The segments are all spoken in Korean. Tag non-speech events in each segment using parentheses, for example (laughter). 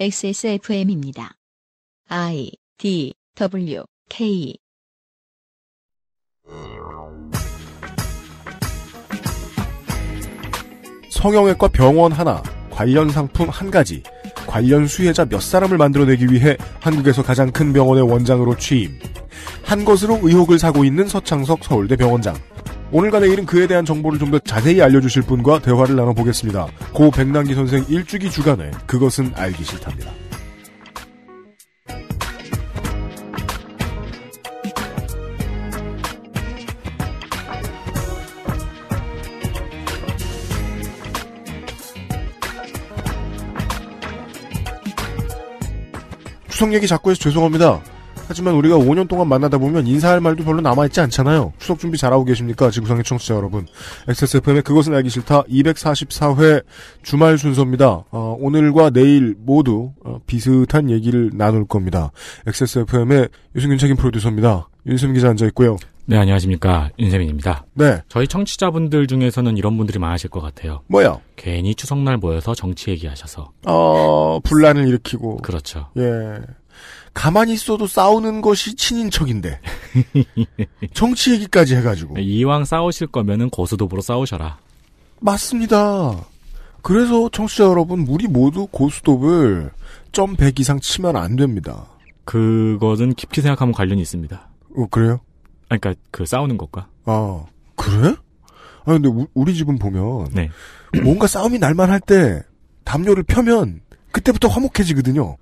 XSFM입니다. I D W K 성형외과 병원 하나, 관련 상품 한 가지, 관련 수혜자 몇 사람을 만들어내기 위해 한국에서 가장 큰 병원의 원장으로 취임. 한 것으로 의혹을 사고 있는 서창석 서울대 병원장. 오늘과 내일은 그에 대한 정보를 좀 더 자세히 알려주실 분과 대화를 나눠보겠습니다. 고 백남기 선생 일주기 주간에 그것은 알기 싫답니다. 추석 얘기 자꾸 해서 죄송합니다. 하지만 우리가 5년 동안 만나다 보면 인사할 말도 별로 남아있지 않잖아요. 추석 준비 잘하고 계십니까? 지구상의 청취자 여러분. XSFM의 그것은 알기 싫다 244회 주말 순서입니다. 어, 오늘과 내일 모두 어, 비슷한 얘기를 나눌 겁니다. XSFM의 유승균 책임 프로듀서입니다. 윤수민 기자 앉아있고요. 네, 안녕하십니까. 윤세민입니다. 네. 저희 청취자분들 중에서는 이런 분들이 많으실 것 같아요. 뭐요? 괜히 추석날 모여서 정치 얘기하셔서. 어, 분란을 일으키고. 그렇죠. 예. 가만히 있어도 싸우는 것이 친인척인데 (laughs) 정치 얘기까지 해가지고 이왕 싸우실 거면 고수도부로 싸우셔라. 맞습니다. 그래서 청취자 여러분 우리 모두 고수톱을 점 100 이상 치면 안 됩니다. 그것은 깊게 생각하면 관련이 있습니다. 어 그래요? 아 그러니까 그 싸우는 것과. 아 그래? 아 근데 우, 리 집은 보면 네. 뭔가 싸움이 날만할 때 담요를 펴면 그때부터 화목해지거든요.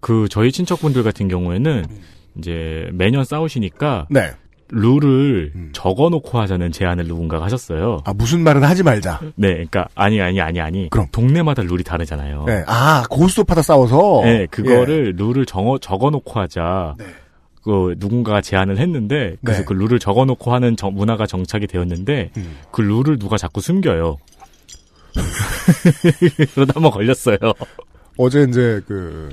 그 저희 친척분들 같은 경우에는 음. 이제 매년 싸우시니까 네. 룰을 음. 적어놓고 하자는 제안을 누군가가 하셨어요. 아 무슨 말은 하지 말자. 네, 그러니까 아니 아니 아니 아니. 그럼 동네마다 룰이 다르잖아요. 네, 아 고스톱하다 싸워서. 네, 그거를 예. 룰을 정어 적어놓고 하자. 네. 그 누군가가 제안을 했는데 그래서 네. 그 룰을 적어놓고 하는 정, 문화가 정착이 되었는데 음. 그 룰을 누가 자꾸 숨겨요. (laughs) 그러다 한 번 걸렸어요. 어제 이제 그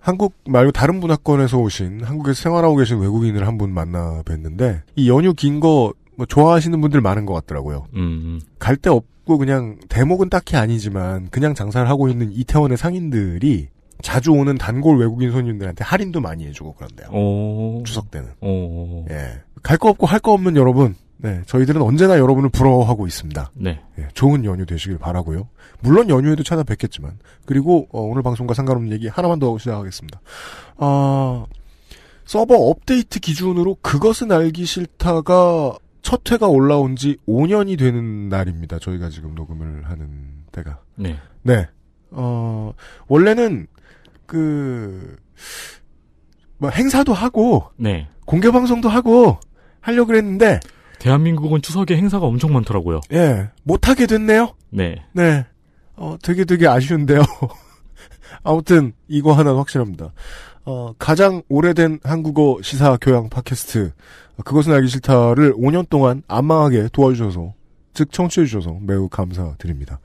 한국 말고 다른 문화권에서 오신 한국에서 생활하고 계신 외국인을 한 분 만나 뵀는데 이 연휴 긴거뭐 좋아하시는 분들 많은 것 같더라고요. 음. 갈데 없고 그냥 대목은 딱히 아니지만 그냥 장사를 하고 있는 이태원의 상인들이 자주 오는 단골 외국인 손님들한테 할인도 많이 해주고 그런데요. 오. 추석 때는. 오. 예. 갈거 없고 할 거 없는 여러분 네, 저희들은 언제나 여러분을 부러워하고 있습니다. 네. 네 좋은 연휴 되시길 바라고요. 물론 연휴에도 찾아뵙겠지만 그리고 어, 오늘 방송과 상관없는 얘기 하나만 더 시작하겠습니다. 아, 서버 업데이트 기준으로 그것은 알기 싫다가 첫 회가 올라온 지 5년이 되는 날입니다. 저희가 지금 녹음을 하는 때가. 네. 네. 어, 원래는 그, 뭐 행사도 하고, 네. 공개 방송도 하고, 하려고 그랬는데, 대한민국은 추석에 행사가 엄청 많더라고요. 예. 못하게 됐네요? 네. 네. 어, 되게 되게 아쉬운데요. (laughs) 아무튼, 이거 하나는 확실합니다. 어, 가장 오래된 한국어 시사 교양 팟캐스트, 그것은 알기 싫다를 5년 동안 안망하게 도와주셔서, 즉, 청취해주셔서 매우 감사드립니다.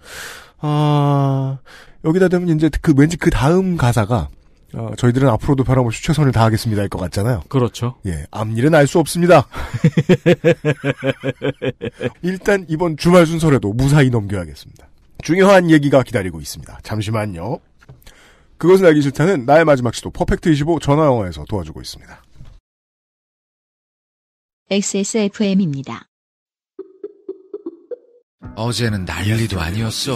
아, 여기다 대면 이제 그, 왠지 그 다음 가사가, 어, 저희들은 앞으로도 변함없이 최선을 다하겠습니다일 것 같잖아요. 그렇죠. 예, 앞일은 알 수 없습니다. (laughs) 일단 이번 주말 순서라도 무사히 넘겨야겠습니다. 중요한 얘기가 기다리고 있습니다. 잠시만요. 그것은 알기 싫다는 나의 마지막 시도 퍼펙트25 전화영화에서 도와주고 있습니다. XSFM입니다. 어제는 난리도 아니었어.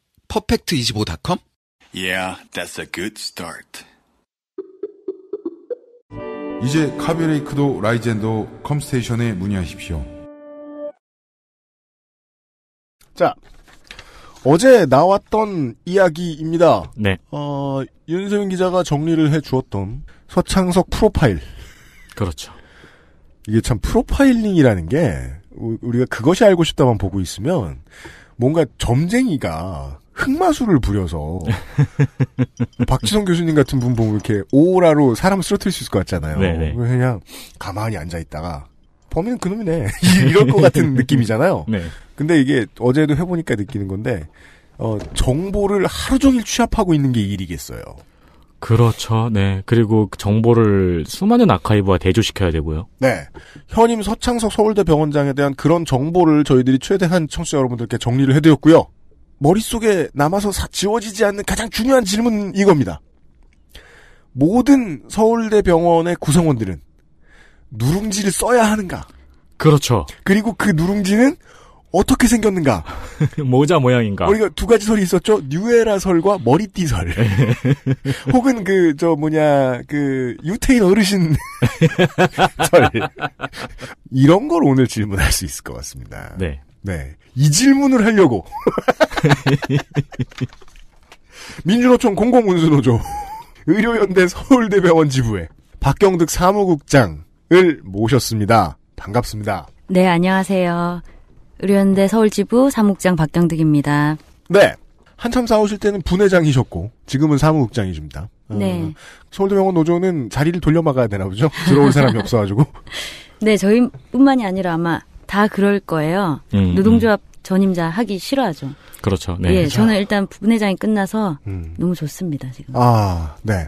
퍼펙트25.com? Yeah, that's a good start. 이제 카비레이크도 라이젠도 컴스테이션에 문의하십시오. 자, 어제 나왔던 이야기입니다. 네. 어, 윤세민 기자가 정리를 해 주었던 서창석 프로파일. 그렇죠. 이게 참 프로파일링이라는 게 우리가 그것이 알고 싶다만 보고 있으면 뭔가 점쟁이가 흑마술을 부려서 뭐 박지성 교수님 같은 분 보면 이렇게 오라로 사람 을 쓰러뜨릴 수 있을 것 같잖아요. 네네. 네. 그냥 가만히 앉아 있다가 범인은 그놈이네 (laughs) 이럴 것 같은 (laughs) 느낌이잖아요. 네. 근데 이게 어제도 해보니까 느끼는 건데 어, 정보를 하루 종일 취합하고 있는 게 일이겠어요. 그렇죠. 네. 그리고 그 정보를 수많은 아카이브와 대조시켜야 되고요. 네. 현임 서창석 서울대 병원장에 대한 그런 정보를 저희들이 최대한 청취자 여러분들께 정리를 해드렸고요. 머릿속에 남아서 사, 지워지지 않는 가장 중요한 질문 이겁니다. 모든 서울대 병원의 구성원들은 누룽지를 써야 하는가? 그렇죠. 그리고 그 누룽지는 어떻게 생겼는가? (laughs) 모자 모양인가? 우리가 두 가지 설이 있었죠. 뉴에라 설과 머리띠 설. (laughs) 혹은 그 저 뭐냐 그 유태인 어르신 (laughs) 설. 이런 걸 오늘 질문할 수 있을 것 같습니다. 네. 네. 이 질문을 하려고. (laughs) 민주노총 공공운수노조. 의료연대 서울대병원 지부에 박경득 사무국장을 모셨습니다. 반갑습니다. 네, 안녕하세요. 의료연대 서울지부 사무국장 박경득입니다. 네. 한참 싸우실 때는 분회장이셨고 지금은 사무국장이십니다. 어, 네. 어, 서울대병원 노조는 자리를 돌려막아야 되나 보죠. 들어올 사람이 (laughs) 없어가지고. 네, 저희뿐만이 아니라 아마 다 그럴 거예요. 음, 노동조합 음. 전임자 하기 싫어하죠. 그렇죠. 네. 예, 저는 일단 부분회장이 끝나서 음. 너무 좋습니다 지금. 아, 네.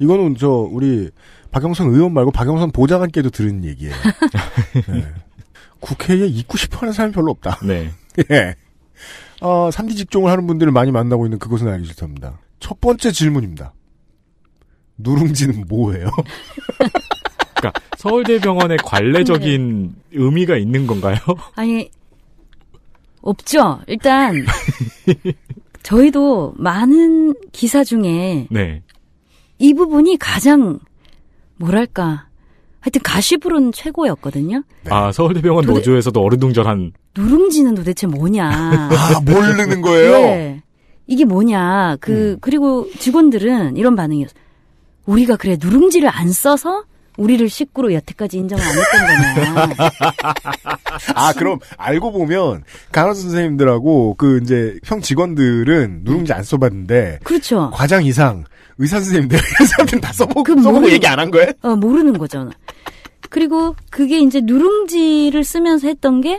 이거는 저 우리 박영선 의원 말고 박영선 보좌관께도 들은 얘기예요. (laughs) 네. 국회에 있고 싶어하는 사람이 별로 없다. 네. (laughs) 예. 어, 3D 직종을 하는 분들을 많이 만나고 있는 그것은 알기 싫답니다. 첫 번째 질문입니다. 누룽지는 뭐예요? (laughs) 그러니까 서울대병원의 관례적인 네. 의미가 있는 건가요? (laughs) 아니 없죠. 일단 저희도 많은 기사 중에 네. 이 부분이 가장 뭐랄까 하여튼 가시불은 최고였거든요. 네. 아 서울대병원 도대... 노조에서도 어른둥절한 누룽지는 도대체 뭐냐? (laughs) 아 모르는 거예요. 네. 이게 뭐냐? 그 음. 그리고 직원들은 이런 반응이었어. 요 우리가 그래 누룽지를 안 써서 우리를 식구로 여태까지 인정을 안 했던 거냐. (laughs) 아, 그럼 알고 보면 간호사 선생님들하고 그 이제 형 직원들은 누룽지 안 써봤는데. 그렇죠. 과장 이상 의사 선생님들, (laughs) 의사들 다 써보고, 그 써보고 모르는, 얘기 안 한 거예요? 어, 모르는 거잖 그리고 그게 이제 누룽지를 쓰면서 했던 게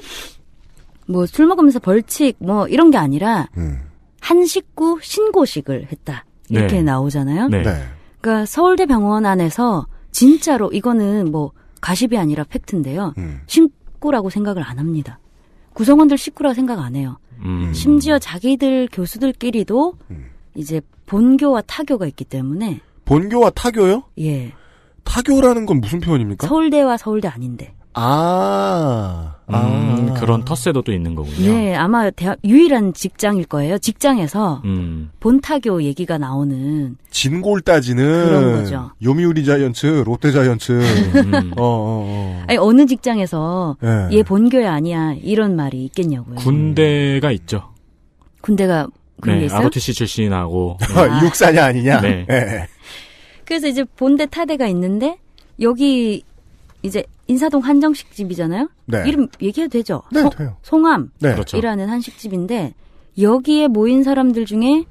뭐 술 먹으면서 벌칙 뭐 이런 게 아니라 음. 한 식구 신고식을 했다. 이렇게 네. 나오잖아요. 네. 네. 그러니까 서울대 병원 안에서 진짜로 이거는 뭐 가십이 아니라 팩트인데요. 음. 식구라고 생각을 안 합니다. 구성원들 식구라 생각 안 해요. 음. 심지어 자기들 교수들끼리도 음. 이제 본교와 타교가 있기 때문에 본교와 타교요? 예. 타교라는 건 무슨 표현입니까? 서울대와 서울대 아닌데. 아, 음, 아. 그런 텃세도또 있는 거군요. 네, 아마 대학, 유일한 직장일 거예요. 직장에서 음. 본타교 얘기가 나오는 진골 따지는 그런 거죠. 요미우리 자이언츠, 롯데 자이언츠. 음. 음. 어, 어, 어. 아니 어느 직장에서 네. 얘 본교야 아니야 이런 말이 있겠냐고요. 군대가 있죠. 군대가 그런 네, 게 있어요? 아 o t c 출신하고 아. 육사냐 아니냐. 네. 네. 그래서 이제 본대 타대가 있는데 여기 이제 인사동 한정식집이잖아요. 네. 이름 얘기해도 되죠? 네, 소, 돼요. 송암 네. 그렇죠. 이라는 한식집인데 여기에 모인 사람들 중에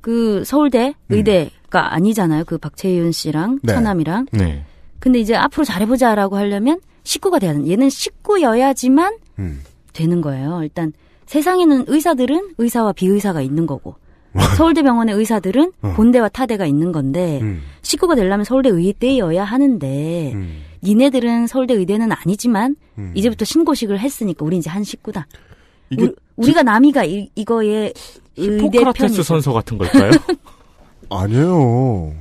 그 서울대 음. 의대가 아니잖아요. 그 박채윤 씨랑 네. 천암이랑. 네. 근데 이제 앞으로 잘해보자라고 하려면 식구가 되는. 얘는 식구여야지만 음. 되는 거예요. 일단 세상에는 의사들은 의사와 비의사가 있는 거고 서울대병원의 의사들은 어. 본대와 타대가 있는 건데 음. 식구가 되려면 서울대 의대여야 하는데. 음. 니네들은 서울대 의대는 아니지만 음. 이제부터 신고식을 했으니까 우리 이제 한 식구다. 이게 우리, 가 남이가 이, 거에 히포크라테스 선서 같은 걸까요? (laughs) 아니에요.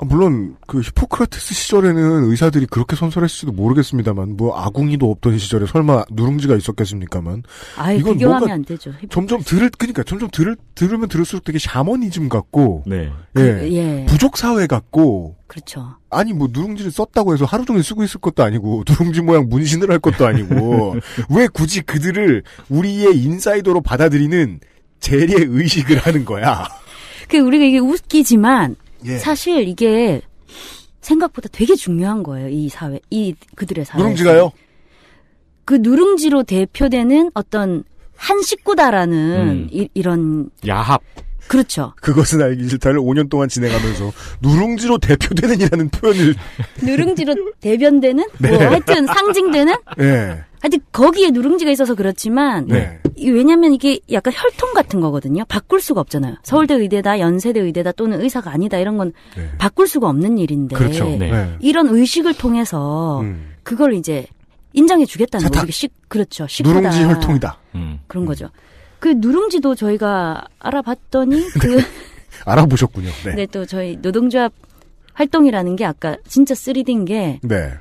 아, 물론 그 히포크라테스 시절에는 의사들이 그렇게 선설했을지도 모르겠습니다만 뭐 아궁이도 없던 시절에 설마 누룽지가 있었겠습니까만 아이, 이건 비교하면 안 되죠. 히포크라테스. 점점 들을 그러니까 점점 들을 들으면 들을수록 되게 샤머니즘 같고 네. 예, 그, 예. 부족 사회 같고 그렇죠. 아니 뭐 누룽지를 썼다고 해서 하루 종일 쓰고 있을 것도 아니고 (laughs) 누룽지 모양 문신을 할 것도 아니고 (laughs) 왜 굳이 그들을 우리의 인사이더로 받아들이는 재리의 의식을 하는 거야? 그 우리가 이게 웃기지만 예. 사실 이게 생각보다 되게 중요한 거예요. 이 사회, 이 그들의 사회. 누룽지가요? 그 누룽지로 대표되는 어떤 한 식구다라는 음. 이, 이런 야합. 그렇죠. 그것은 알기 싫다를 5년 동안 진행하면서 누룽지로 대표되는이라는 표현을 누룽지로 대변되는 뭐 네. 뭐 하여튼 상징되는 네. 하여튼 거기에 누룽지가 있어서 그렇지만 네. 왜냐하면 이게 약간 혈통 같은 거거든요. 바꿀 수가 없잖아요. 서울대 의대다, 연세대 의대다 또는 의사가 아니다 이런 건 네. 바꿀 수가 없는 일인데 그렇죠. 네. 네. 이런 의식을 통해서 음. 그걸 이제 인정해주겠다는 거죠. 이 그렇죠. 식구다. 누룽지 혈통이다. 음. 그런 음. 거죠. 그 누룽지도 저희가 알아봤더니 (laughs) 네. 그 (laughs) 알아보셨군요. 네. 네. 또 저희 노동조합 활동이라는 게 아까 진짜 3D인 게 네.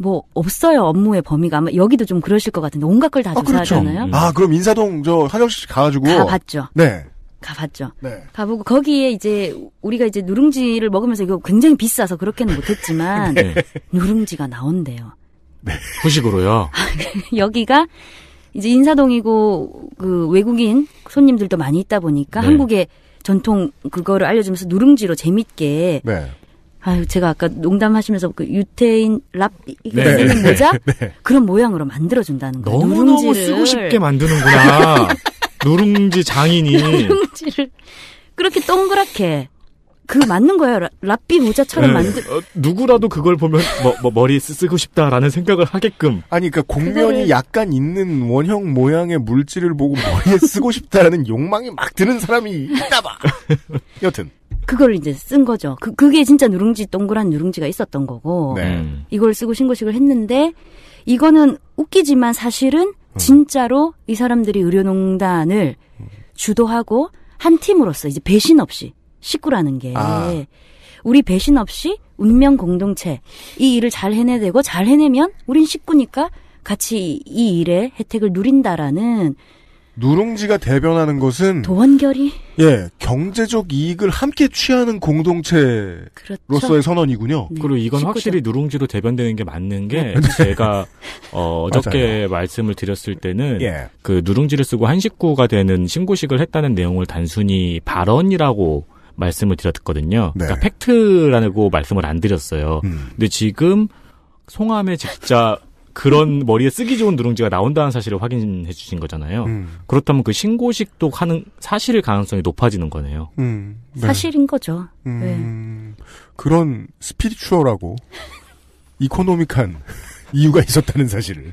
뭐 없어요 업무의 범위가 아마 여기도 좀 그러실 것 같은데 온갖 걸다 아, 조사하잖아요. 그렇죠. 아 그럼 인사동 저 한영실 가가지고 가봤죠. 네. 가봤죠. 네. 가보고 거기에 이제 우리가 이제 누룽지를 먹으면서 이거 굉장히 비싸서 그렇게는 못했지만 (laughs) 네. 누룽지가 나온대요. 네. 후식으로요. 그 (laughs) 아, 그 여기가 이제 인사동이고 그 외국인 손님들도 많이 있다 보니까 네. 한국의 전통 그거를 알려주면서 누룽지로 재밌게 네. 아유 제가 아까 농담하시면서 그 유태인 랍 이게 네. 는 네. 모자 네. 그런 모양으로 만들어 준다는 거예요. 너무 너무 쓰고 싶게 만드는구나. (laughs) 누룽지 장인이 누룽지를 그렇게 동그랗게 그 맞는 거예요. 랍비 모자처럼 네. 만든. 어, 누구라도 그걸 보면 뭐, 뭐, 머리 쓰고 싶다라는 생각을 하게끔. 아니 그러니까 공면이 그걸... 약간 있는 원형 모양의 물질을 보고 머리에 쓰고 싶다라는 욕망이 막 드는 사람이 있다 봐. (laughs) 여튼 그걸 이제 쓴 거죠. 그, 그게 진짜 누룽지, 동그란 누룽지가 있었던 거고. 네. 음. 이걸 쓰고 신고식을 했는데, 이거는 웃기지만 사실은 음. 진짜로 이 사람들이 의료농단을 주도하고 한 팀으로서 이제 배신 없이 식구라는 게 아. 우리 배신 없이 운명 공동체 이 일을 잘 해내되고 잘 해내면 우린 식구니까 같이 이일에 혜택을 누린다라는 누룽지가 대변하는 것은 도원결이 예 경제적 이익을 함께 취하는 공동체로서의 그렇죠. 선언이군요. 네. 그리고 이건 19점. 확실히 누룽지로 대변되는 게 맞는 게 네. (laughs) 제가 어, 저께 말씀을 드렸을 때는 예. 그 누룽지를 쓰고 한 식구가 되는 신고식을 했다는 내용을 단순히 발언이라고 말씀을 드렸거든요. 네. 그러니까 팩트라고 말씀을 안 드렸어요. 음. 근데 지금 송암의 직자 그런 머리에 쓰기 좋은 누룽지가 나온다는 사실을 확인해 주신 거잖아요. 음. 그렇다면 그 신고식도 하는 사실일 가능성이 높아지는 거네요. 음, 네. 사실인 거죠. 음, 네. 그런 스피리추얼하고 이코노믹한 (laughs) 이유가 있었다는 사실을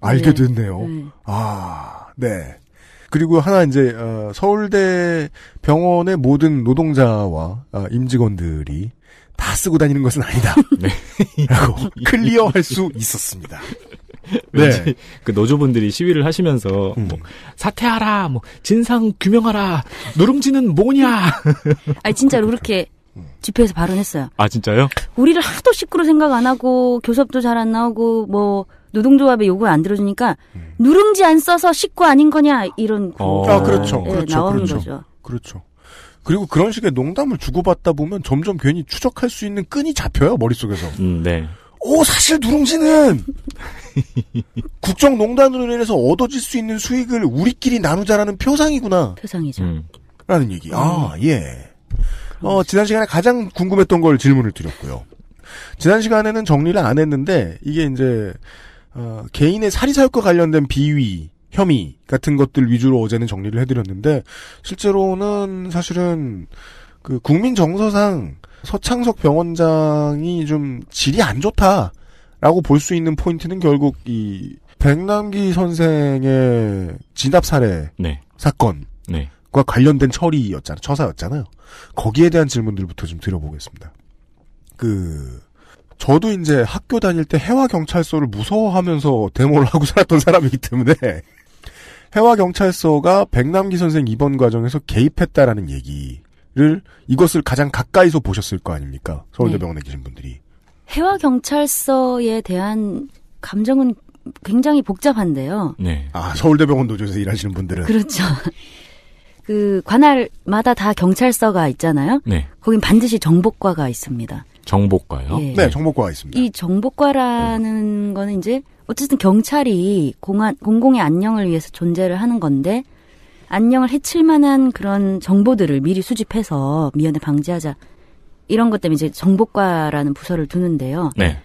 알게 네. 됐네요. 네. 아, 네. 그리고 하나 이제 어, 서울대 병원의 모든 노동자와 아, 임직원들이 다 쓰고 다니는 것은 아니다. (laughs) 네. 라고 (laughs) 클리어할 수 있었습니다. (laughs) 네. 그 노조분들이 시위를 하시면서 음. 뭐 사퇴하라, 뭐 진상 규명하라, 누룽지는 뭐냐. 아니 진짜로 그렇게 음. 집회에서 발언했어요. 아 진짜요? 우리를 하도 시끄러 생각 안 하고 교섭도 잘 안 나오고 뭐 노동조합의 요구 안 들어주니까 음. 누룽지 안 써서 식구 아닌 거냐 이런 어... 아 그렇죠. 네, 그렇죠. 나오는 그렇죠. 거죠. 그렇죠. 그리고 그런 식의 농담을 주고받다 보면 점점 괜히 추적할 수 있는 끈이 잡혀요 머릿속에서. 음, 네. 오 사실 누룽지는 (laughs) 국정농단으로 인해서 얻어질 수 있는 수익을 우리끼리 나누자라는 표상이구나. 표상이죠. 음. 라는 얘기. 아 음. 예. 어 지난 시간에 가장 궁금했던 걸 질문을 드렸고요. 지난 시간에는 정리를 안 했는데 이게 이제 어, 개인의 사리사욕과 관련된 비위 혐의 같은 것들 위주로 어제는 정리를 해드렸는데 실제로는 사실은 그 국민 정서상 서창석 병원장이 좀 질이 안 좋다라고 볼 수 있는 포인트는 결국 이 백남기 선생의 진압 사례 네. 사건과 네. 관련된 처리였잖아요. 처사였잖아요. 거기에 대한 질문들부터 좀 드려보겠습니다. 그 저도 이제 학교 다닐 때 해와 경찰서를 무서워하면서 데모를 하고 살았던 사람이기 때문에 해와 경찰서가 백남기 선생 입원 과정에서 개입했다라는 얘기를 이것을 가장 가까이서 보셨을 거 아닙니까? 서울대병원에 네. 계신 분들이. 해와 경찰서에 대한 감정은 굉장히 복잡한데요. 네. 아, 서울대병원 도조에서 일하시는 분들은. 그렇죠. (laughs) 그 관할마다 다 경찰서가 있잖아요. 네. 거긴 반드시 정복과가 있습니다. 정복과요 예. 네, 정복과가 있습니다. 이정복과라는 음. 거는 이제 어쨌든 경찰이 공안, 공공의 안녕을 위해서 존재를 하는 건데 안녕을 해칠 만한 그런 정보들을 미리 수집해서 미연에 방지하자 이런 것 때문에 이제 정보과라는 부서를 두는데요. 네.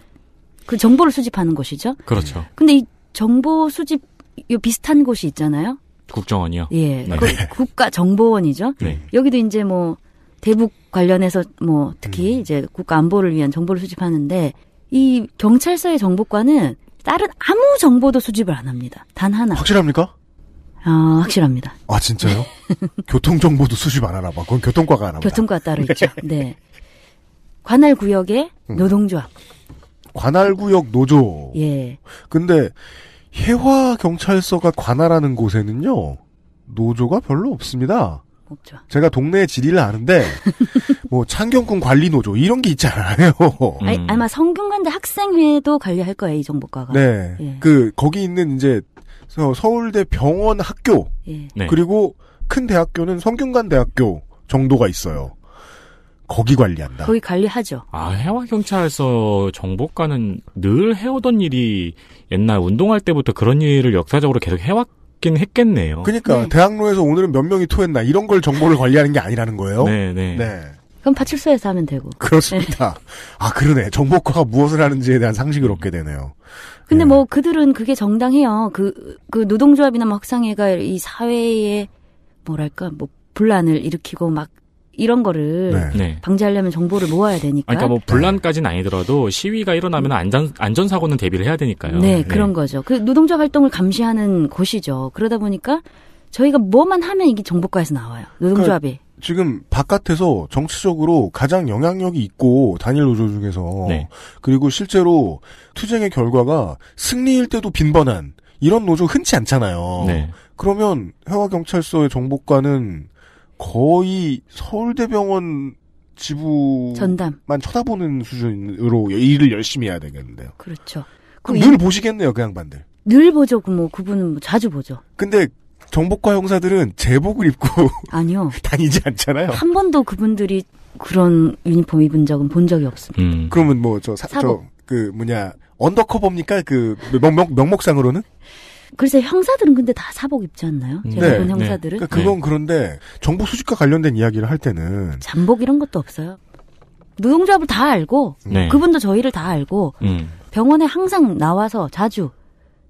그 정보를 수집하는 곳이죠. 그렇죠. 근데 이 정보 수집 요 비슷한 곳이 있잖아요. 국정원이요. 예, 네. 그 국가정보원이죠. 네. 여기도 이제 뭐 대북 관련해서 뭐 특히 음. 이제 국가 안보를 위한 정보를 수집하는데 이 경찰서의 정보과는 딸은 아무 정보도 수집을 안 합니다. 단 하나. 확실합니까? 아, 어, 확실합니다. 아, 진짜요? (laughs) 교통 정보도 수집 안 하나 봐. 그건 교통과가 하나 봐. 교통과 따로 네. 있죠. 네. 관할 구역의 음. 노동조합. 관할 구역 노조. 예. 근데 해화 경찰서가 관할하는 곳에는요. 노조가 별로 없습니다. 없죠. 제가 동네 지리를 아는데 (laughs) 뭐 창경군 관리 노조 이런 게 있잖아요. 음. 아니, 아마 성균관대 학생회도 관리할 거예요 이 정보과가. 네, 예. 그 거기 있는 이제 서울대 병원 학교 예. 네. 그리고 큰 대학교는 성균관대학교 정도가 있어요. 거기 관리한다. 거기 관리하죠. 아, 해와경찰서 정보과는 늘 해오던 일이 옛날 운동할 때부터 그런 일을 역사적으로 계속 해왔 있긴 했겠네요. 그러니까 네. 대학로에서 오늘은 몇 명이 토했나 이런 걸 정보를 관리하는 게 아니라는 거예요. 네, 네. 네. 그럼 파출소에서 하면 되고. 그렇습니다. 네. 아 그러네. 정보과가 무엇을 하는지에 대한 상식을 얻게 되네요. 근데 네. 뭐 그들은 그게 정당해요. 그그 그 노동조합이나 막상회가이 뭐 사회에 뭐랄까 뭐 분란을 일으키고 막 이런 거를 네. 네. 방지하려면 정보를 모아야 되니까. 그러니까 뭐 네. 분란까지는 아니더라도 시위가 일어나면 안전 안전 사고는 대비를 해야 되니까요. 네, 네, 그런 거죠. 그 노동자 활동을 감시하는 곳이죠. 그러다 보니까 저희가 뭐만 하면 이게 정보과에서 나와요. 노동조합이. 그 지금 바깥에서 정치적으로 가장 영향력이 있고 단일 노조 중에서 네. 그리고 실제로 투쟁의 결과가 승리일 때도 빈번한 이런 노조 흔치 않잖아요. 네. 그러면 해화 경찰서의 정보과는 거의 서울대병원 지부만 전담. 쳐다보는 수준으로 일을 열심히 해야 되겠는데요. 그렇죠. 그럼 늘 이... 보시겠네요, 그 양반들. 늘 보죠. 뭐 그분은 뭐 자주 보죠. 근데 정복과 형사들은 제복을 입고 (laughs) 아니요 다니지 않잖아요. 한 번도 그분들이 그런 유니폼 입은 적은 본 적이 없습니다. 음. 그러면 뭐 저 저 그 뭐냐 언더커버입니까? 그 명목 명목상으로는 글쎄 형사들은 근데 다 사복 입지 않나요? 음. 제가 네, 본 네. 형사들은. 네. 그러니까 그건 네. 그런데 정보 수집과 관련된 이야기를 할 때는 잠복 이런 것도 없어요. 노동조합을 다 알고 네. 그분도 저희를 다 알고 음. 병원에 항상 나와서 자주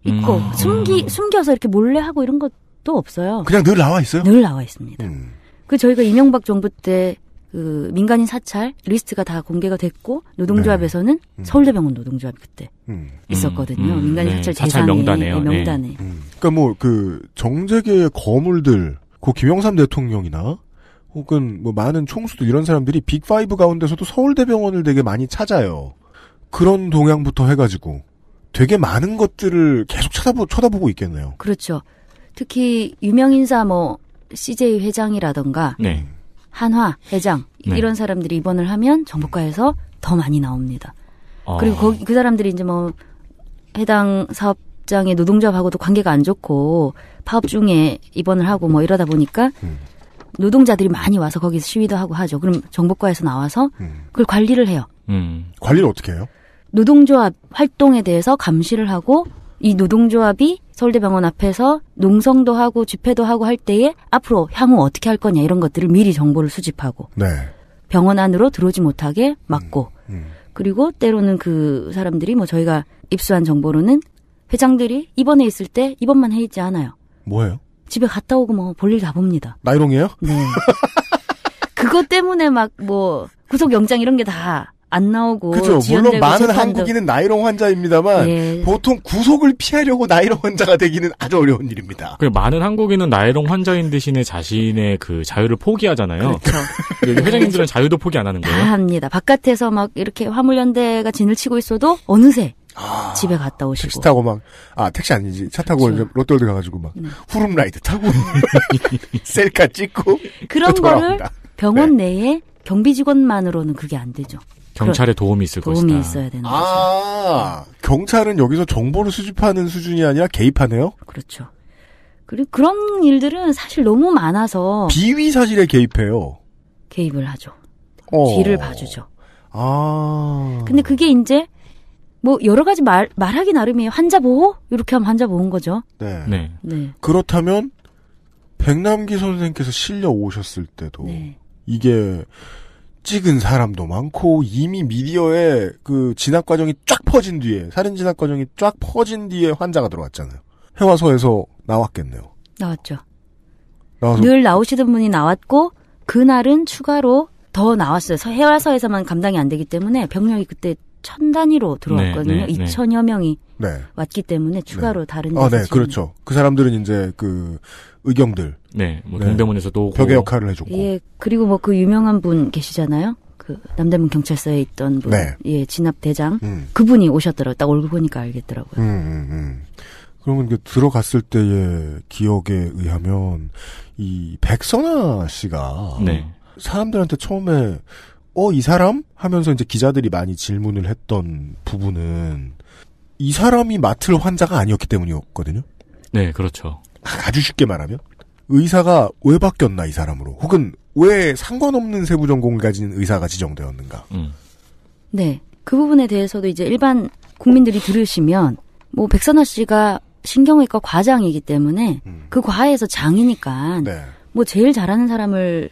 있고 음. 숨기 숨겨서 이렇게 몰래 하고 이런 것도 없어요. 그냥 늘 나와 있어요? 늘 나와 있습니다. 음. 그 저희가 이명박 정부 때그 민간인 사찰 리스트가 다 공개가 됐고 노동조합에서는 네. 음. 서울대병원 노동조합 그때 음. 음. 있었거든요. 음. 민간인 네. 사찰 대상에 사찰 명단에요. 예. 명단에. 음. 그러니까 뭐 그 정재계의 거물들, 고그 김영삼 대통령이나 혹은 뭐 많은 총수들 이런 사람들이 빅5 가운데서도 서울대병원을 되게 많이 찾아요. 그런 동향부터 해가지고 되게 많은 것들을 계속 쳐다보, 쳐다보고 있겠네요. 그렇죠. 특히 유명 인사 뭐 CJ 회장이라던가 네. 한화, 해장 네. 이런 사람들이 입원을 하면 정부과에서 더 많이 나옵니다. 아. 그리고 거기 그 사람들이 이제 뭐 해당 사업장의 노동자하고도 관계가 안 좋고 파업 중에 입원을 하고 뭐 이러다 보니까 음. 노동자들이 많이 와서 거기서 시위도 하고 하죠. 그럼 정부과에서 나와서 음. 그걸 관리를 해요. 음. 관리를 어떻게 해요? 노동조합 활동에 대해서 감시를 하고 이 노동조합이 서울대병원 앞에서 농성도 하고 집회도 하고 할 때에 앞으로 향후 어떻게 할 거냐 이런 것들을 미리 정보를 수집하고 네. 병원 안으로 들어오지 못하게 막고 음, 음. 그리고 때로는 그 사람들이 뭐 저희가 입수한 정보로는 회장들이 입원해 있을 때 입원만 해 있지 않아요. 뭐예요? 집에 갔다 오고 뭐 볼 일 다 봅니다. 나이롱이에요? 네. (laughs) 그것 때문에 막 뭐 구속영장 이런 게다 안 나오고 그죠 렇 물론 많은 한국인은 나이롱 환자입니다만 예. 보통 구속을 피하려고 나이롱 환자가 되기는 아주 어려운 일입니다. 그 많은 한국인은 나이롱 환자인 대신에 자신의 그 자유를 포기하잖아요. 그렇죠. 회장님들은 자유도 포기 안 하는 거예요. 다 합니다. 바깥에서 막 이렇게 화물연대가 진을 치고 있어도 어느새 아, 집에 갔다 오시고 택시 타고 막아 택시 아니지 차 타고 그렇죠. 롯데월드 가가지고 막 네. 후룸라이드 타고 (laughs) 셀카 찍고 그런 거를 병원 네. 내에 경비 직원만으로는 그게 안 되죠. 경찰의 도움이 있을 도움이 것이다. 도움이 있어야 되는 아. 거죠. 아, 경찰은 여기서 정보를 수집하는 수준이 아니라 개입하네요? 그렇죠. 그리고 그런 일들은 사실 너무 많아서. 비위 사실에 개입해요. 개입을 하죠. 어. 뒤를 봐주죠. 아. 근데 그게 이제, 뭐, 여러 가지 말, 말하기 나름이에요. 환자보호? 이렇게 하면 환자보호인 거죠. 네. 네. 네. 그렇다면, 백남기 선생께서 실려 오셨을 때도, 네. 이게, 찍은 사람도 많고 이미 미디어에 그 진학 과정이 쫙 퍼진 뒤에 살인 진학 과정이 쫙 퍼진 뒤에 환자가 들어왔잖아요. 해화서에서 나왔겠네요. 나왔죠. 나와서. 늘 나오시던 분이 나왔고 그날은 추가로 더 나왔어요. 해화서에서만 감당이 안 되기 때문에 병력이 그때 천 단위로 들어왔거든요. 네, 네, 2천여 명이 네. 왔기 때문에 추가로 네. 다른 데서 아, 네, 그렇죠. 그 사람들은 이제 그 의경들, 네, 뭐 네. 동대문에서도 벽의 역할을 해줬고, 예, 그리고 뭐 그 유명한 분 계시잖아요. 그 남대문 경찰서에 있던 분, 예, 진압 대장, 음. 그분이 오셨더라고. 요딱 얼굴 보니까 알겠더라고요. 음, 음, 음. 그러면 그 들어갔을 때의 기억에 의하면 이 백선아 씨가 사람들한테 처음에 어, 이 사람? 하면서 이제 기자들이 많이 질문을 했던 부분은 이 사람이 맡을 환자가 아니었기 때문이었거든요. 네, 그렇죠. 아주 쉽게 말하면 의사가 왜 바뀌었나 이 사람으로 혹은 왜 상관없는 세부 전공을 가진 의사가 지정되었는가. 음. 네. 그 부분에 대해서도 이제 일반 국민들이 들으시면 뭐 백선아 씨가 신경외과 과장이기 때문에 음. 그 과에서 장이니까 네. 뭐 제일 잘하는 사람을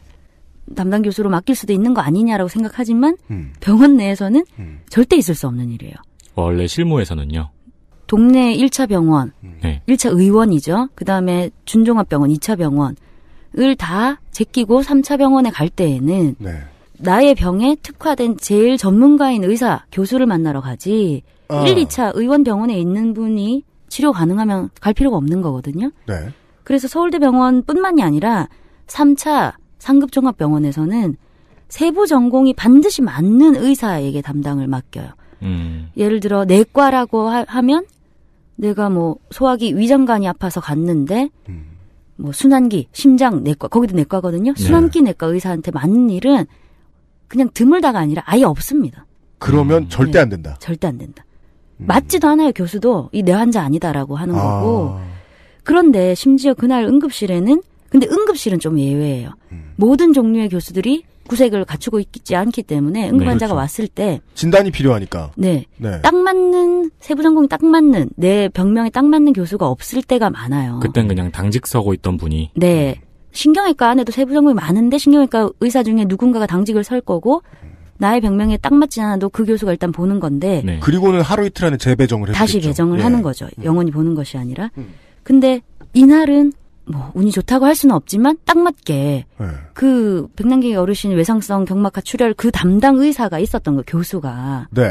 담당 교수로 맡길 수도 있는 거 아니냐라고 생각하지만 음. 병원 내에서는 음. 절대 있을 수 없는 일이에요. 원래 실무에서는요. 동네 1차 병원, 음. 네. 1차 의원이죠. 그다음에 준종합병원, 2차 병원을 다 제끼고 3차 병원에 갈 때에는 네. 나의 병에 특화된 제일 전문가인 의사, 교수를 만나러 가지 아. 1, 2차 의원 병원에 있는 분이 치료 가능하면 갈 필요가 없는 거거든요. 네. 그래서 서울대병원뿐만이 아니라 3차 상급종합병원에서는 세부 전공이 반드시 맞는 의사에게 담당을 맡겨요. 음. 예를 들어 내과라고 하, 면 내가 뭐 소화기 위장관이 아파서 갔는데 음. 뭐 순환기, 심장 내과 거기도 내과거든요. 네. 순환기 네. 내과 의사한테 맞는 일은 그냥 드물다가 아니라 아예 없습니다. 그러면 음. 절대 네. 안 된다. 네, 절대 안 된다. 음. 맞지도 않아요 교수도 이내 환자 아니다라고 하는 아. 거고 그런데 심지어 그날 응급실에는 근데 응급실은 좀 예외예요. 음. 모든 종류의 교수들이 구색을 갖추고 있지 않기 때문에 응급 네, 환자가 네, 그렇죠. 왔을 때 진단이 필요하니까. 네, 네. 딱 맞는 세부 전공이 딱 맞는 내 병명에 딱 맞는 교수가 없을 때가 많아요. 그땐 그냥 당직 서고 있던 분이. 네. 신경외과 안에도 세부 전공이 많은데 신경외과 의사 중에 누군가가 당직을 설 거고 나의 병명에 딱 맞지 않아도 그 교수가 일단 보는 건데 네. 그리고는 하루 이틀 안에 재배정을 다시 배정을 예. 하는 거죠. 영원히 보는 것이 아니라. 음. 근데 이날은 뭐 운이 좋다고 할 수는 없지만 딱 맞게 네. 그 백남기 어르신 외상성 경막하 출혈 그 담당 의사가 있었던 거 교수가 네.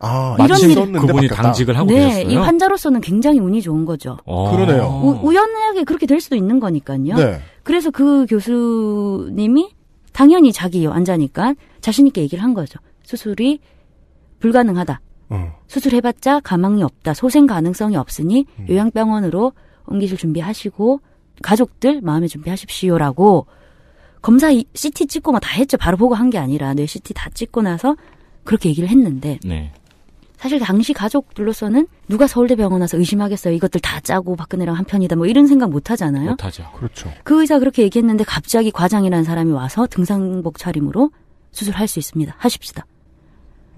아, 이런 일 그분이 바뀌었다. 당직을 하고 네, 계셨어요. 이 환자로서는 굉장히 운이 좋은 거죠. 아. 그러네요. 우, 연하게 그렇게 될 수도 있는 거니까요. 네. 그래서 그 교수님이 당연히 자기 환자니까 자신 있게 얘기를 한 거죠. 수술이 불가능하다. 어. 수술해봤자 가망이 없다. 소생 가능성이 없으니 음. 요양병원으로 옮기실 준비하시고 가족들 마음의 준비하십시오라고 검사 CT 찍고 막다 뭐 했죠. 바로 보고 한 게 아니라 뇌 CT 다 찍고 나서 그렇게 얘기를 했는데 네. 사실 당시 가족들로서는 누가 서울대병원 와서 의심하겠어요. 이것들 다 짜고 박근혜랑 한 편이다. 뭐 이런 생각 못 하잖아요. 못 하죠. 그렇죠. 그 의사 그렇게 얘기했는데 갑자기 과장이라는 사람이 와서 등산복 차림으로 수술할 수 있습니다. 하십시다.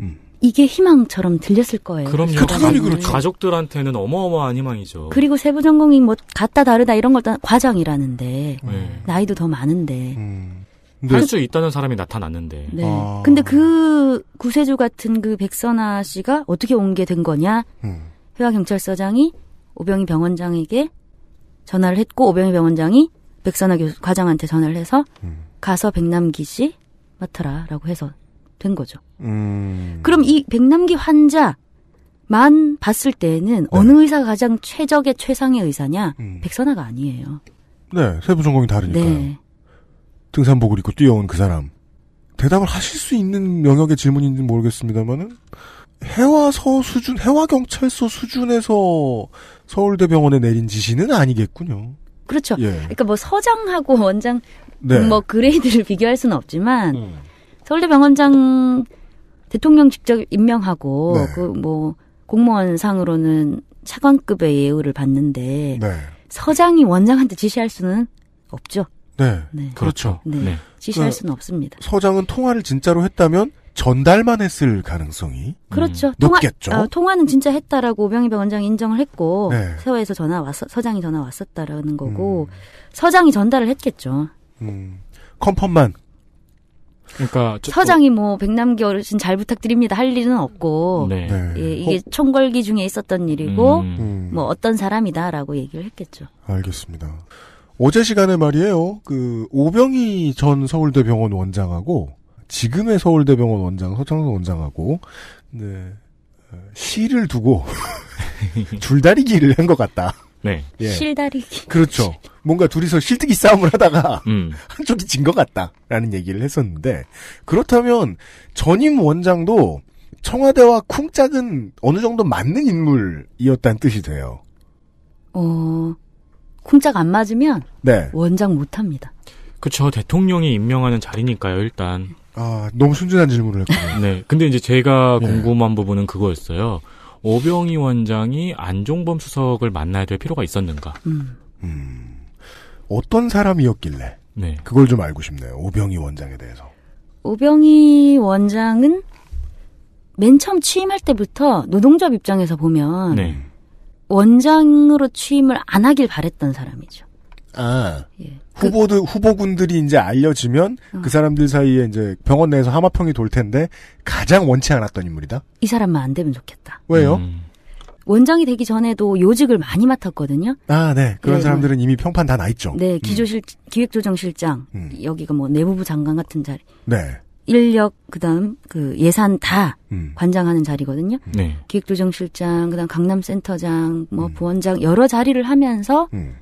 음. 이게 희망처럼 들렸을 거예요. 그럼요. 그 당연히 그렇죠. 가족들한테는 어마어마한 희망이죠. 그리고 세부 전공이 뭐 같다 다르다 이런 걸 다 과장이라는데 네. 나이도 더 많은데 음. 할수 있다는 사람이 나타났는데. 네. 아. 근데 그 구세주 같은 그 백선아 씨가 어떻게 옮게된 거냐? 음. 회화 경찰서장이 오병희 병원장에게 전화를 했고 오병희 병원장이 백선아 교수, 과장한테 전화를 해서 음. 가서 백남기 씨 맡아라라고 해서 된 거죠. 음... 그럼 이 백남기 환자만 봤을 때는 네. 어느 의사가 가장 최적의 최상의 의사냐? 음. 백선아가 아니에요. 네, 세부 전공이 다르니까요. 네. 등산복을 입고 뛰어온 그 사람. 대답을 하실 수 있는 영역의 질문인지는 모르겠습니다만은 해와서 수준, 해와경찰서 수준에서 서울대병원에 내린 지시는 아니겠군요. 그렇죠. 예. 그러니까 뭐 서장하고 원장 네. 뭐 그레이드를 비교할 수는 없지만 음. 서울대병원장 대통령 직접 임명하고 네. 그뭐 공무원상으로는 차관급의 예우를 받는데 네. 서장이 원장한테 지시할 수는 없죠. 네, 네. 그렇죠. 네. 네. 지시할 그 수는 없습니다. 서장은 통화를 진짜로 했다면 전달만 했을 가능성이 그렇죠. 음, 높겠죠. 통화, 아, 어, 통화는 진짜 했다라고 오병희 병원장이 인정을 했고 세화에서 네. 전화 왔어 서장이 전화 왔었다라는 거고 음. 서장이 전달을 했겠죠. 음. 컨펌만 그러니까 서장이 뭐 백남기 어르신 잘 부탁드립니다 할 일은 없고 네. 네. 예, 네. 이게 혹... 총궐기 중에 있었던 일이고 음. 음. 뭐 어떤 사람이다라고 얘기를 했겠죠. 알겠습니다. 어제 시간에 말이에요. 그 오병희 전 서울대병원 원장하고 지금의 서울대병원 원장 서창선 원장하고 네. 시를 두고 (laughs) 줄다리기를 한 것 같다. 네. 예. 실다리기. 그렇죠. 뭔가 둘이서 실뜨기 싸움을 하다가 (laughs) 음. 한쪽이 진 것 같다라는 얘기를 했었는데 그렇다면 전임 원장도 청와대와 쿵짝은 어느 정도 맞는 인물이었다는 뜻이 돼요. 어, 쿵짝 안 맞으면 네. 원장 못 합니다. 그렇죠. 대통령이 임명하는 자리니까요, 일단. 아, 너무 순진한 질문을 했군요. 네. 근데 이제 제가 예. 궁금한 네. 부분은 그거였어요. 오병희 원장이 안종범 수석을 만나야 될 필요가 있었는가? 음. 음. 어떤 사람이었길래? 네. 그걸 좀 알고 싶네요. 오병희 원장에 대해서. 오병희 원장은 맨 처음 취임할 때부터 노동조합 입장에서 보면 네. 원장으로 취임을 안 하길 바랬던 사람이죠. 아 예. 후보들 그, 후보군들이 이제 알려지면 어. 그 사람들 사이에 이제 병원 내에서 하마평이 돌 텐데 가장 원치 않았던 인물이다. 이 사람만 안 되면 좋겠다. 왜요? 음. 원장이 되기 전에도 요직을 많이 맡았거든요. 아, 네. 그런 네, 사람들은 뭐. 이미 평판 다 나 있죠. 네, 음. 기조실 음. 기획조정실장 음. 여기가 그 뭐 내부부 장관 같은 자리. 네. 인력 그다음 그 예산 다 음. 관장하는 자리거든요. 네. 기획조정실장 그다음 강남센터장 뭐 음. 부원장 여러 자리를 하면서 음.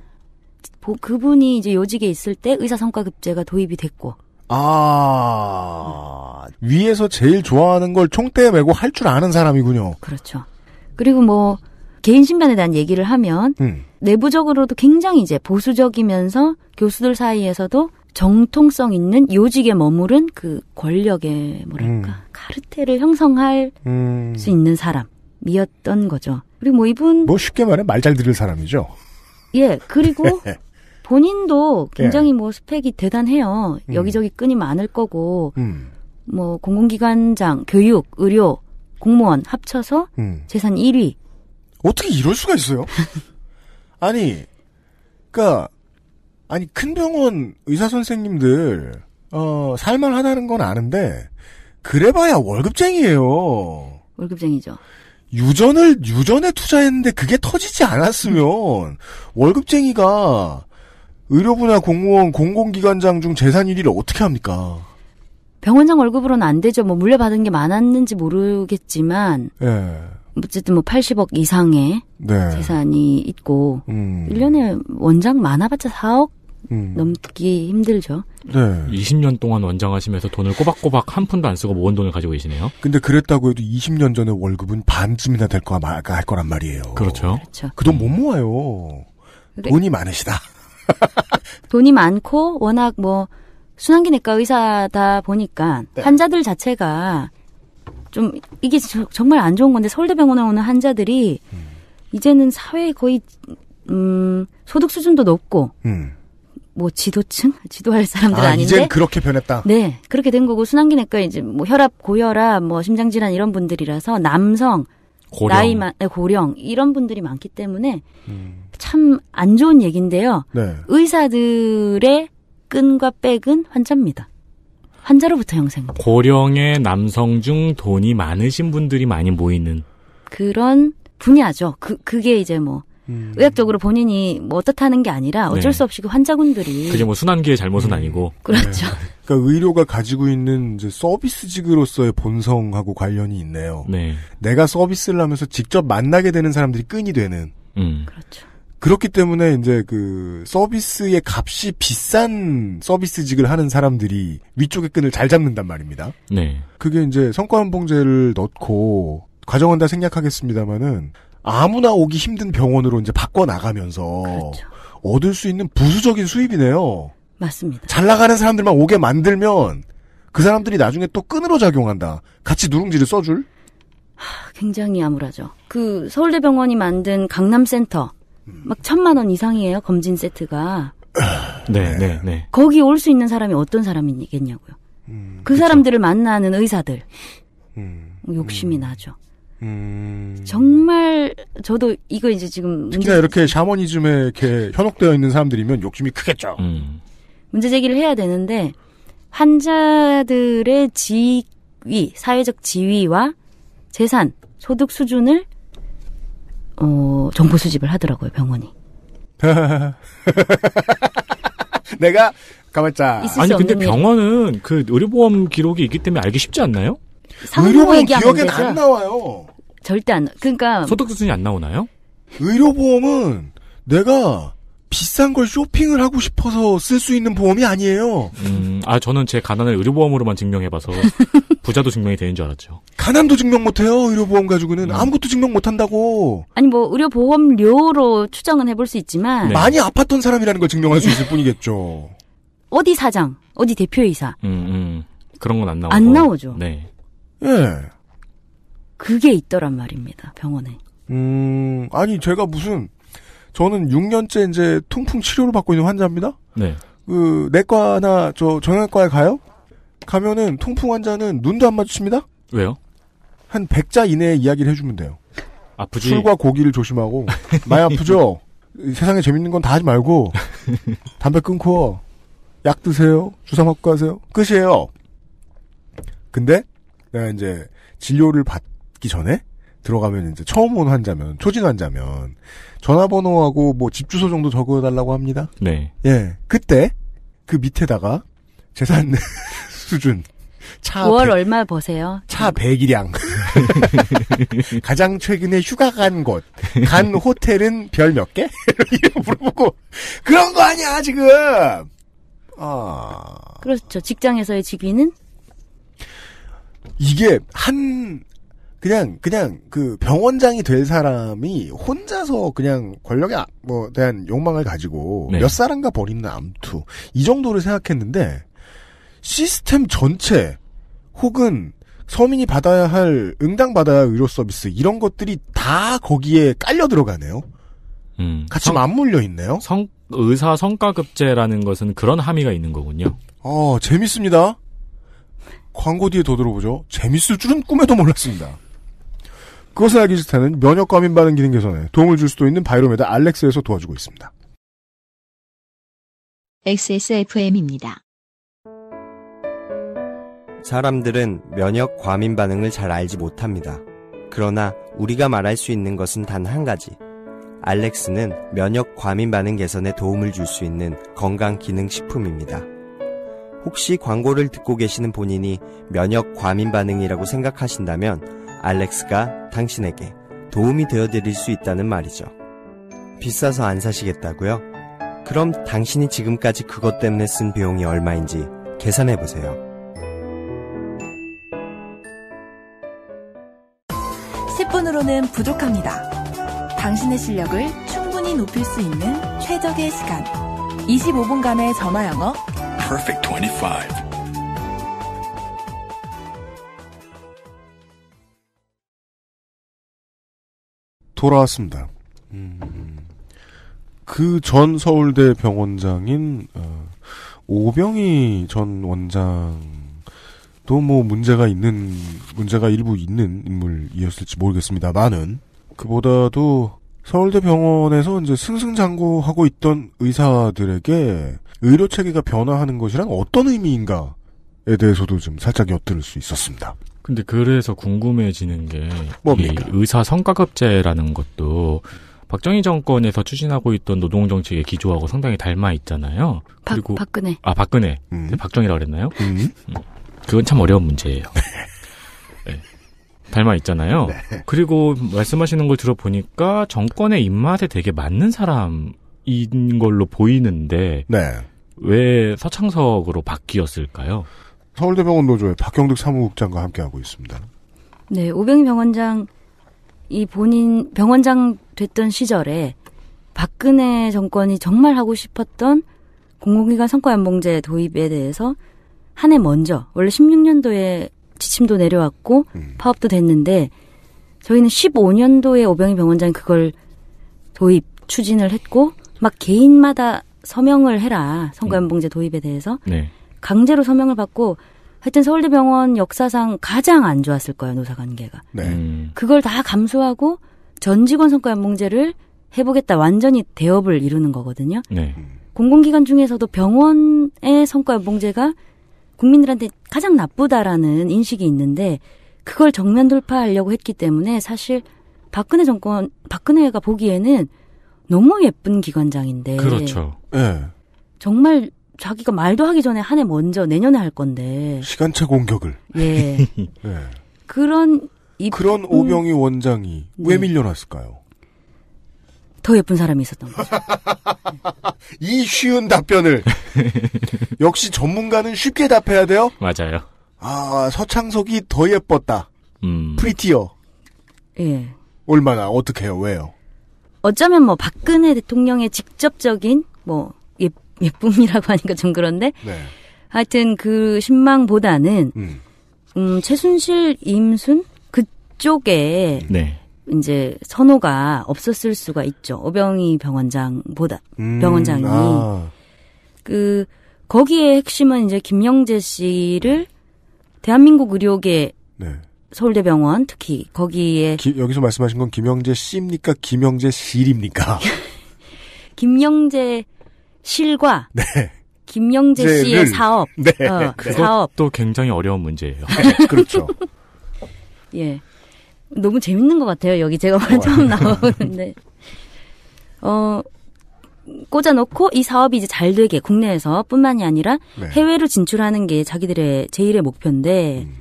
그분이 이제 요직에 있을 때 의사 성과급제가 도입이 됐고. 아 위에서 제일 좋아하는 걸 총대에 메고 할 줄 아는 사람이군요. 그렇죠. 그리고 뭐 개인 신변에 대한 얘기를 하면 음. 내부적으로도 굉장히 이제 보수적이면서 교수들 사이에서도 정통성 있는 요직에 머무른 그 권력의 뭐랄까 음. 카르텔을 형성할 음. 수 있는 사람이었던 거죠. 그리고 뭐 이분 뭐 쉽게 말해 말 잘 들을 사람이죠. 예, 그리고 (laughs) 예. 본인도 굉장히 예. 뭐 스펙이 대단해요. 음. 여기저기 끈이 많을 거고, 음. 뭐 공공기관장, 교육, 의료, 공무원 합쳐서 음. 재산 1위. 어떻게 이럴 수가 있어요? (laughs) 아니, 그니까, 아니, 큰 병원 의사 선생님들, 어, 살만하다는 건 아는데, 그래봐야 월급쟁이에요. 월급쟁이죠. 유전을 유전에 투자했는데 그게 터지지 않았으면 월급쟁이가 의료부나 공무원 공공기관장 중 재산 1위를 어떻게 합니까? 병원장 월급으로는 안 되죠. 뭐 물려받은 게 많았는지 모르겠지만 예. 어쨌든 뭐 80억 이상의 네. 재산이 있고 음. 1년에 원장 많아봤자 4억 음. 넘기 힘들죠. 네. 20년 동안 원장하시면서 돈을 꼬박꼬박 한 푼도 안 쓰고 모은 돈을 가지고 계시네요. 근데 그랬다고 해도 20년 전에 월급은 반쯤이나 될 거야 할 거란 말이에요. 그렇죠. 그렇죠. 그돈못 음. 모아요. 그래. 돈이 많으시다. (laughs) 돈이 많고 워낙 뭐 순환기내과 의사다 보니까 네. 환자들 자체가 좀 이게 저, 정말 안 좋은 건데 서울대병원에 오는 환자들이 음. 이제는 사회 거의 음 소득 수준도 높고 음. 뭐 지도층 지도할 사람들 아, 아닌데 이젠 그렇게 변했다. 네 그렇게 된 거고 순환기 내과 이제 뭐 혈압 고혈압 뭐 심장 질환 이런 분들이라서 남성 고령. 나이만 네, 고령 이런 분들이 많기 때문에 음. 참안 좋은 얘기인데요. 네. 의사들의 끈과 백은 환자입니다. 환자로부터 형성돼. 고령의 남성 중 돈이 많으신 분들이 많이 모이는 그런 분야죠. 그 그게 이제 뭐 음. 의학적으로 본인이 뭐 어떻다는 게 아니라 네. 어쩔 네. 수 없이 그 환자분들이 그게 뭐 순환기의 잘못은 음. 아니고 (laughs) 그렇죠. 네. 그러니까 의료가 가지고 있는 이제 서비스직으로서의 본성하고 관련이 있네요. 네. 내가 서비스를 하면서 직접 만나게 되는 사람들이 끈이 되는. 음. 그렇죠. 그렇기 때문에 이제 그 서비스의 값이 비싼 서비스직을 하는 사람들이 위쪽의 끈을 잘 잡는단 말입니다. 네. 그게 이제 성과연봉제를 넣고 과정은 다 생략하겠습니다만은 아무나 오기 힘든 병원으로 이제 바꿔 나가면서 그렇죠. 얻을 수 있는 부수적인 수입이네요. 맞습니다. 잘 나가는 사람들만 오게 만들면 그 사람들이 나중에 또 끈으로 작용한다. 같이 누룽지를 써줄? 하, 굉장히 암울하죠. 그 서울대병원이 만든 강남센터 음. 막 천만 원 이상이에요 검진 세트가. (clears throat) 네, 네, 네. 거기 올 수 있는 사람이 어떤 사람이겠냐고요. 음, 그 그쵸. 사람들을 만나는 의사들 음, 욕심이 나죠. 음... 정말 저도 이거 이제 지금 특히나 문 이렇게 샤머니즘에 이렇게 현혹되어 있는 사람들이면 욕심이 크겠죠. 음. 문제 제기를 해야 되는데 환자들의 지위, 사회적 지위와 재산, 소득 수준을 어, 정보 수집을 하더라고요 병원이. (laughs) 내가 가만자. 아니 근데 병원은 그 의료보험 기록이 있기 때문에 알기 쉽지 않나요? 의료보험 기억에되안 나와요. 절대 안. 그러니까 소득 수준이 안 나오나요? 의료보험은 내가 비싼 걸 쇼핑을 하고 싶어서 쓸 수 있는 보험이 아니에요. 음, 아 저는 제 가난을 의료보험으로만 증명해봐서 (laughs) 부자도 증명이 되는 줄 알았죠. 가난도 증명 못해요. 의료보험 가지고는 음. 아무것도 증명 못한다고. 아니 뭐 의료보험료로 추정은 해볼 수 있지만 네. 많이 아팠던 사람이라는 걸 증명할 수 있을 (laughs) 뿐이겠죠. 어디 사장, 어디 대표이사 음, 음. 그런 건 안 나오고 안 나오죠. 네. 예. 그게 있더란 말입니다, 병원에. 음, 아니, 제가 무슨, 저는 6년째 이제 통풍 치료를 받고 있는 환자입니다? 네. 그, 내과나 저 정형외과에 가요? 가면은 통풍 환자는 눈도 안 마주칩니다? 왜요? 한 100자 이내에 이야기를 해주면 돼요. 아프지? 술과 고기를 조심하고, (laughs) 많이 아프죠? 세상에 재밌는 건 다 하지 말고, 담배 끊고, 약 드세요, 주사 맞고 가세요. 끝이에요. 근데, 내가 이제 진료를 받기 전에 들어가면 이제 처음 온 환자면 초진 환자면 전화번호하고 뭐 집 주소 정도 적어달라고 합니다. 네. 예, 그때 그 밑에다가 재산 (laughs) 수준 차 5월 1 얼마 보세요차 100이량. (laughs) 가장 최근에 휴가 간 곳. 간 호텔은 별 몇 개? (laughs) 이런 물어보고. 그런 거 아니야, 지금! 아. 그렇죠. 직장에서의 직위는 이게 한 그냥 그냥 그 병원장이 될 사람이 혼자서 그냥 권력에 아, 뭐 대한 욕망을 가지고 네. 몇 사람과 벌이는 암투 이 정도를 생각했는데 시스템 전체 혹은 서민이 받아야 할 응당 받아야 할 의료 서비스 이런 것들이 다 거기에 깔려 들어가네요. 음, 같이 성, 맞물려 있네요. 성, 의사 성과급제라는 것은 그런 함의가 있는 거군요. 어 재밌습니다. 광고 뒤에 더 들어보죠. 재밌을 줄은 꿈에도 몰랐습니다. 그것을 알기 싫다는 면역 과민 반응 기능 개선에 도움을 줄 수도 있는 바이로메다 알렉스에서 도와주고 있습니다. XSFM입니다. 사람들은 면역 과민 반응을 잘 알지 못합니다. 그러나 우리가 말할 수 있는 것은 단 한 가지. 알렉스는 면역 과민 반응 개선에 도움을 줄 수 있는 건강 기능 식품입니다. 혹시 광고를 듣고 계시는 본인이 면역 과민 반응이라고 생각하신다면 알렉스가 당신에게 도움이 되어 드릴 수 있다는 말이죠. 비싸서 안 사시겠다고요? 그럼 당신이 지금까지 그것 때문에 쓴 비용이 얼마인지 계산해 보세요. 1 0분으로는 부족합니다. 당신의 실력을 충분히 높일 수 있는 최적의 시간. 25분간의 전화 영어 perfect 25. 돌아왔습니다. 음. 그전 서울대 병원장인 어, 오병희 전 원장도 뭐 문제가 있는 문제가 일부 있는 인물이었을지 모르겠습니다만은 그보다도 서울대 병원에서 이제 승승장구하고 있던 의사들에게 의료 체계가 변화하는 것이란 어떤 의미인가에 대해서도 좀 살짝 엿들을 수 있었습니다. 근데 그래서 궁금해지는 게 이 의사 성과급제라는 것도 박정희 정권에서 추진하고 있던 노동 정책의 기조하고 상당히 닮아 있잖아요. 박, 그리고 박근혜. 아 박근혜. 음. 박정희라 그랬나요? 음. 음. 그건 참 어려운 문제예요. (laughs) 네. 닮아 있잖아요. 네. 그리고 말씀하시는 걸 들어보니까 정권의 입맛에 되게 맞는 사람인 걸로 보이는데 네. 왜 서창석으로 바뀌었을까요? 서울대병원 노조의 박경득 사무국장과 함께하고 있습니다. 네, 오병 병원장 이 본인 병원장 됐던 시절에 박근혜 정권이 정말 하고 싶었던 공공기관 성과연봉제 도입에 대해서 한해 먼저 원래 16년도에 지침도 내려왔고 음. 파업도 됐는데 저희는 15년도에 오병희 병원장 이 그걸 도입 추진을 했고 막 개인마다 서명을 해라 성연봉제 음. 도입에 대해서 네. 강제로 서명을 받고 하여튼 서울대병원 역사상 가장 안 좋았을 거예요 노사관계가 네. 음. 그걸 다 감수하고 전 직원 성과연봉제를 해보겠다 완전히 대업을 이루는 거거든요 네. 음. 공공기관 중에서도 병원의 성과연봉제가 국민들한테 가장 나쁘다라는 인식이 있는데 그걸 정면 돌파하려고 했기 때문에 사실 박근혜 정권 박근혜가 보기에는 너무 예쁜 기관장인데 그렇죠. 네. 정말 자기가 말도 하기 전에 한해 먼저 내년에 할 건데 시간차 공격을 예 네. (laughs) 그런 그런 음. 오병이 원장이 네. 왜 밀려났을까요? 더 예쁜 사람이 있었던 거죠. (laughs) 이 쉬운 답변을 (laughs) 역시 전문가는 쉽게 답해야 돼요. 맞아요. 아 서창석이 더 예뻤다. 음. 프리티어. 예. 얼마나 어떻게요? 왜요? 어쩌면 뭐 박근혜 대통령의 직접적인 뭐 예, 예쁨이라고 (laughs) 하니까 좀 그런데 네. 하여튼 그 신망보다는 음. 음, 최순실 임순 그쪽에 네. 이제 선호가 없었을 수가 있죠. 오병희 병원장보다 음, 병원장이 아. 그 거기에 핵심은 이제 김영재 씨를 대한민국 의료계 네. 서울대병원 특히 거기에 기, 여기서 말씀하신 건 김영재 씨입니까? 김영재 실입니까? (laughs) 김영재 실과 (laughs) 네. 김영재 씨의 사업, 네. 어, 네. 사업 또 굉장히 어려운 문제예요. 네, 그렇죠. (laughs) 예, 너무 재밌는 것 같아요. 여기 제가 오늘 (laughs) 처음 어. 나오는데. 어, 꽂아놓고 이 사업이 이제 잘 되게 국내에서 뿐만이 아니라 네. 해외로 진출하는 게 자기들의 제일의 목표인데, 음.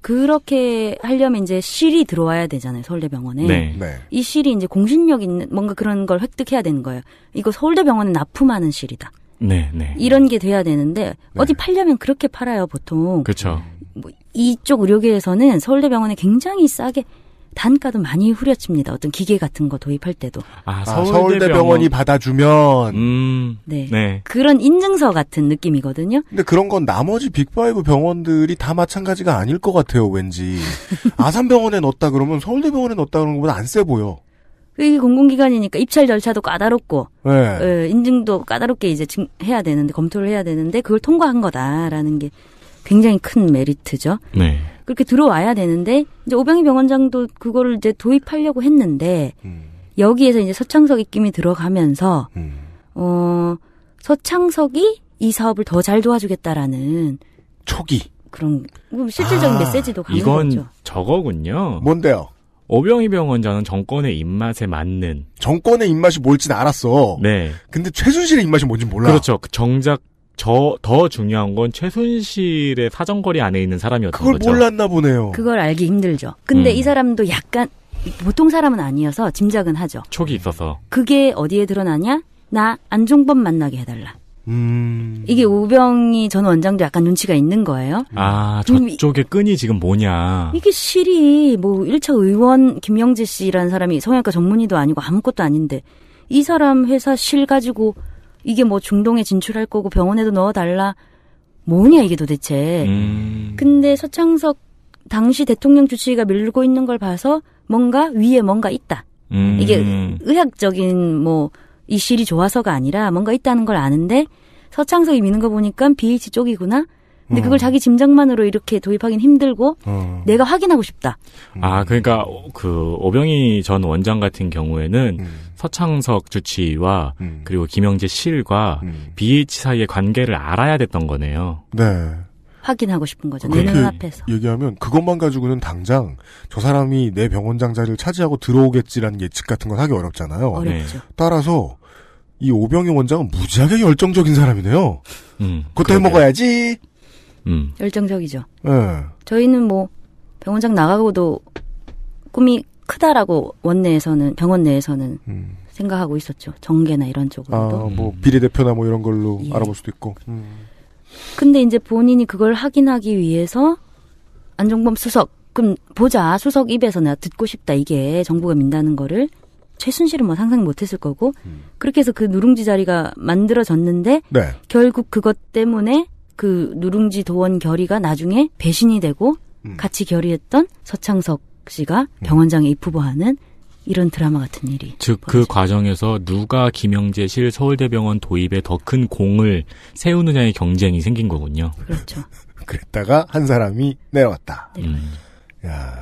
그렇게 하려면 이제 실이 들어와야 되잖아요. 서울대병원에. 네. 네. 이 실이 이제 공신력 있는 뭔가 그런 걸 획득해야 되는 거예요. 이거 서울대병원에 납품하는 실이다. 네, 네. 이런 게 돼야 되는데 네. 어디 팔려면 그렇게 팔아요 보통. 그렇죠. 뭐 이쪽 의료계에서는 서울대병원에 굉장히 싸게 단가도 많이 후려칩니다. 어떤 기계 같은 거 도입할 때도. 아, 아 서울대병원. 이 받아주면. 음, 네. 네. 그런 인증서 같은 느낌이거든요. 근데 그런 건 나머지 빅5 병원들이 다 마찬가지가 아닐 것 같아요, 왠지. (laughs) 아산병원에 넣었다 그러면 서울대병원에 넣었다 그러는 것보다 안세 보여. 이게 그 공공기관이니까 입찰 절차도 까다롭고 네. 에, 예, 인증도 까다롭게 이제 해야 되는데 검토를 해야 되는데 그걸 통과한 거다라는 게 굉장히 큰 메리트죠. 네. 그렇게 들어와야 되는데 이제 오병희 병원장도 그거를 이제 도입하려고 했는데 음. 여기에서 이제 서창석 입김이 들어가면서 음. 어 서창석이 이 사업을 더 잘 도와주겠다라는 초기 그런 뭐 실질적인 아, 메시지도 가는 이건 거죠. 저거군요. 뭔데요? 오병희 병원장은 정권의 입맛에 맞는 정권의 입맛이 뭘지는 알았어. 네. 근데 최순실의 입맛이 뭔지 몰라. 그렇죠. 그 정작 저더 중요한 건 최순실의 사정거리 안에 있는 사람이었던 그걸 거죠. 그걸 몰랐나 보네요. 그걸 알기 힘들죠. 근데 음. 이 사람도 약간 보통 사람은 아니어서 짐작은 하죠. 촉이 있어서. 그게 어디에 드러나냐? 나 안종범 만나게 해달라. 음... 이게 우병이 전 원장도 약간 눈치가 있는 거예요. 아, 음. 저쪽에 끈이 지금 뭐냐. 이게 실이 뭐 1차 의원 김영재 씨라는 사람이 성형외과 전문의도 아니고 아무것도 아닌데 이 사람 회사 실 가지고 이게 뭐 중동에 진출할 거고 병원에도 넣어달라. 뭐냐 이게 도대체. 음. 근데 서창석 당시 대통령 주치의가 밀고 있는 걸 봐서 뭔가 위에 뭔가 있다. 음. 이게 의학적인 뭐 이실이 좋아서가 아니라 뭔가 있다는 걸 아는데 서창석이 미는 거 보니까 BH 쪽이구나. 근데 그걸 자기 짐작만으로 이렇게 도입하기는 힘들고 어. 내가 확인하고 싶다. 음. 아 그러니까 그 오병희 전 원장 같은 경우에는 음. 서창석 주치와 음. 그리고 김영재 실과 음. BH 사이의 관계를 알아야 됐던 거네요. 네. 확인하고 싶은 거죠. 내 눈앞에서. 그 얘기하면 그것만 가지고는 당장 저 사람이 내 병원장 자리를 차지하고 들어오겠지라는 예측 같은 건 하기 어렵잖아요. 어렵죠. 네. 따라서 이 오병희 원장은 무지하게 열정적인 사람이네요. 음, 그것도 해 먹어야지. 음. 열정적이죠. 네. 저희는 뭐 병원장 나가고도 꿈이 크다라고 원내에서는 병원 내에서는 음. 생각하고 있었죠. 정계나 이런 쪽으로도. 아, 뭐 음. 비례대표나 뭐 이런 걸로 예. 알아볼 수도 있고. 음. 근데 이제 본인이 그걸 확인하기 위해서 안종범 수석 그럼 보자 수석 입에서 내가 듣고 싶다 이게 정부가 민다는 거를 최순실은 뭐 상상 못했을 거고 음. 그렇게 해서 그 누룽지 자리가 만들어졌는데 네. 결국 그것 때문에 그 누룽지 도원 결의가 나중에 배신이 되고 음. 같이 결의했던 서창석 씨가 음. 병원장에 입후보하는 이런 드라마 같은 일이. 즉 그 과정에서 누가 김영재실 서울대병원 도입에 더 큰 공을 세우느냐의 경쟁이 생긴 거군요. 그렇죠. (laughs) 그랬다가 한 사람이 내려왔다. 네. 음. 야,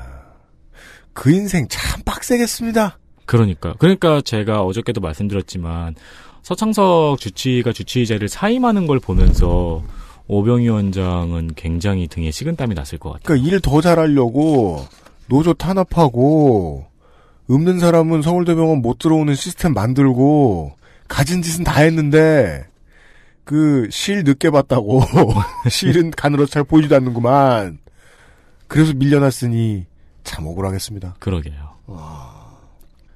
그 인생 참 빡세겠습니다. 그러니까 그러니까 제가 어저께도 말씀드렸지만 서창석 주치가 주치의자를 사임하는 걸 보면서. 음. 오병희 원장은 굉장히 등에 식은땀이 났을 것 같아요. 그러니까 일 더 잘하려고 노조 탄압하고 없는 사람은 서울대병원 못 들어오는 시스템 만들고 가진 짓은 다 했는데 그 실 늦게 봤다고 (laughs) 실은 간으로 잘 보이지도 않는구만. 그래서 밀려났으니 참 억울하겠습니다. 그러게요.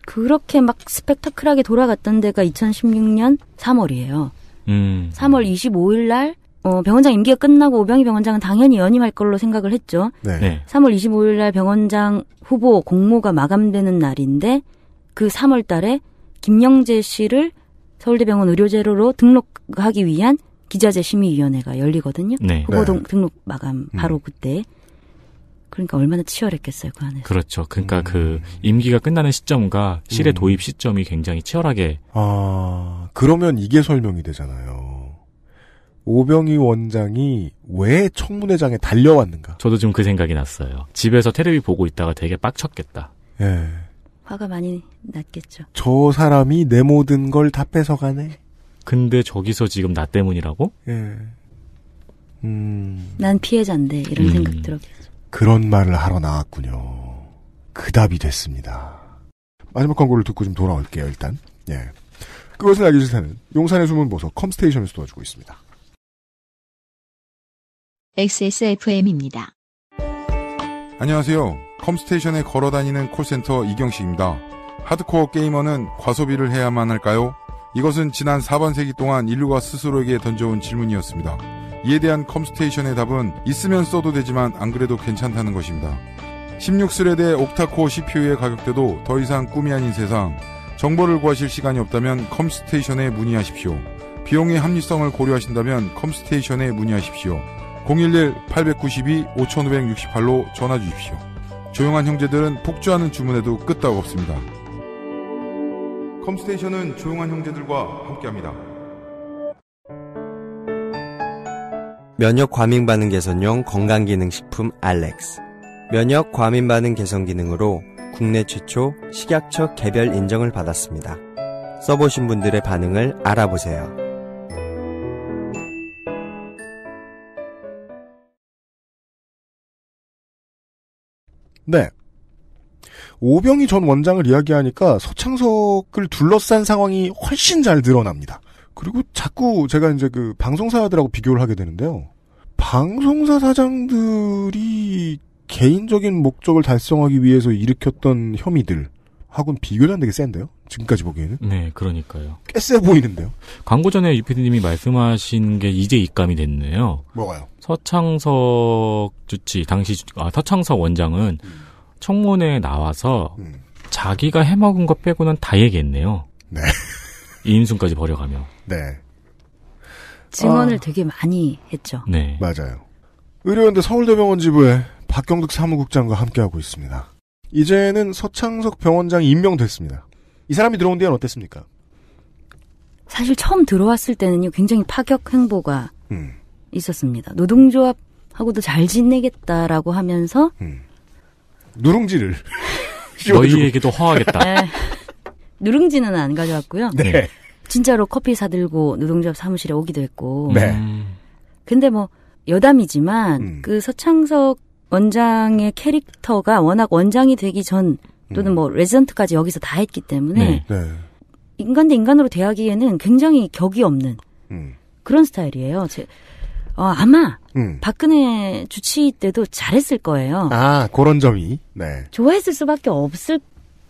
그렇게 막스펙터클하게 돌아갔던 데가 2016년 3월이에요. 음. 3월 25일 날 어, 병원장 임기가 끝나고 오병희 병원장은 당연히 연임할 걸로 생각을 했죠. 네. 네. 3월 25일 날 병원장 후보 공모가 마감되는 날인데 그 3월 달에 김영재 씨를 서울대병원 의료제로로 등록하기 위한 기자재 심의위원회가 열리거든요. 네. 후보 네. 등록 마감 음. 바로 음. 그때. 그러니까 얼마나 치열했겠어요 그 안에서. 그렇죠. 그러니까 음. 그 임기가 끝나는 시점과 실의 음. 도입 시점이 굉장히 치열하게. 아 그러면 이게 설명이 되잖아요. 오병희 원장이 왜 청문회장에 달려왔는가? 저도 지금 그 생각이 났어요. 집에서 테레비 보고 있다가 되게 빡쳤겠다. 예. 화가 많이 났겠죠. 저 사람이 내 모든 걸 다 뺏어가네. 근데 저기서 지금 나 때문이라고? 예. 음. 난 피해자인데 이런 음. 생각 들었겠죠. 그런 말을 하러 나왔군요. 그 답이 됐습니다. 마지막 광고를 듣고 좀 돌아올게요, 일단. 예. 그것은 알기 싫다는 용산의 숨은 보석 컴스테이션에서 도와주고 있습니다. XSFM입니다. 안녕하세요. 컴스테이션에 걸어 다니는 콜센터 이경식입니다. 하드코어 게이머는 과소비를 해야만 할까요? 이것은 지난 4번 세기 동안 인류가 스스로에게 던져온 질문이었습니다. 이에 대한 컴스테이션의 답은 있으면 써도 되지만 안 그래도 괜찮다는 것입니다. 16스레드의 옥타코어 CPU의 가격대도 더 이상 꿈이 아닌 세상, 정보를 구하실 시간이 없다면 컴스테이션에 문의하십시오. 비용의 합리성을 고려하신다면 컴스테이션에 문의하십시오. 011-892-5568로 전화 주십시오. 조용한 형제들은 폭주하는 주문에도 끄떡 없습니다. 컴스테이션은 조용한 형제들과 함께합니다. 면역 과민 반응 개선용 건강 기능 식품 알렉스. 면역 과민 반응 개선 기능으로 국내 최초 식약처 개별 인정을 받았습니다. 써보신 분들의 반응을 알아보세요. 네. 오병희 전 원장을 이야기하니까 서창석을 둘러싼 상황이 훨씬 잘 드러납니다. 그리고 자꾸 제가 이제 그 방송사들하고 비교를 하게 되는데요. 방송사 사장들이 개인적인 목적을 달성하기 위해서 일으켰던 혐의들 하고는 비교도 안 되게 센데요. 지금까지 보기에는. 네, 그러니까요. 꽤 세 보이는데요. 광고 전에 유피디님이 말씀하신 게 이제 입감이 됐네요. 뭐가요? 서창석 주치 당시 아 서창석 원장은 음. 청문회에 나와서 음. 자기가 해먹은 것 빼고는 다 얘기했네요. 네. (laughs) 이임순까지 버려가며. 네. 증언을 아. 되게 많이 했죠. 네. 맞아요. 의료원대 서울대병원 지부에 박경득 사무국장과 함께하고 있습니다. 이제는 서창석 병원장 임명됐습니다. 이 사람이 들어온 데는 어땠습니까? 사실 처음 들어왔을 때는요 굉장히 파격 행보가 음. 있었습니다. 노동조합하고도 잘 지내겠다라고 하면서 음. 누룽지를 (laughs) 너희에게도 허하겠다. 네. 누룽지는 안 가져왔고요. 네. 진짜로 커피 사들고 노동조합 사무실에 오기도 했고. 네. 근데 뭐 여담이지만 음. 그 서창석 원장의 캐릭터가 워낙 원장이 되기 전 또는 뭐 레지던트까지 여기서 다 했기 때문에 네. 네. 인간 대 인간으로 대하기에는 굉장히 격이 없는 음. 그런 스타일이에요. 제, 어, 아마 음. 박근혜 주치 의 때도 잘했을 거예요. 아 그런 점이 네. 좋아했을 수밖에 없을